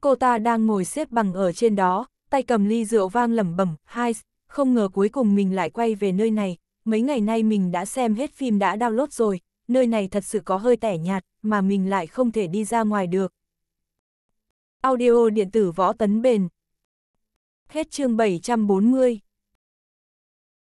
Cô ta đang ngồi xếp bằng ở trên đó, tay cầm ly rượu vang lẩm bẩm, hai, không ngờ cuối cùng mình lại quay về nơi này, mấy ngày nay mình đã xem hết phim đã download rồi, nơi này thật sự có hơi tẻ nhạt, mà mình lại không thể đi ra ngoài được. Audio điện tử võ tấn bền. Hết chương 740.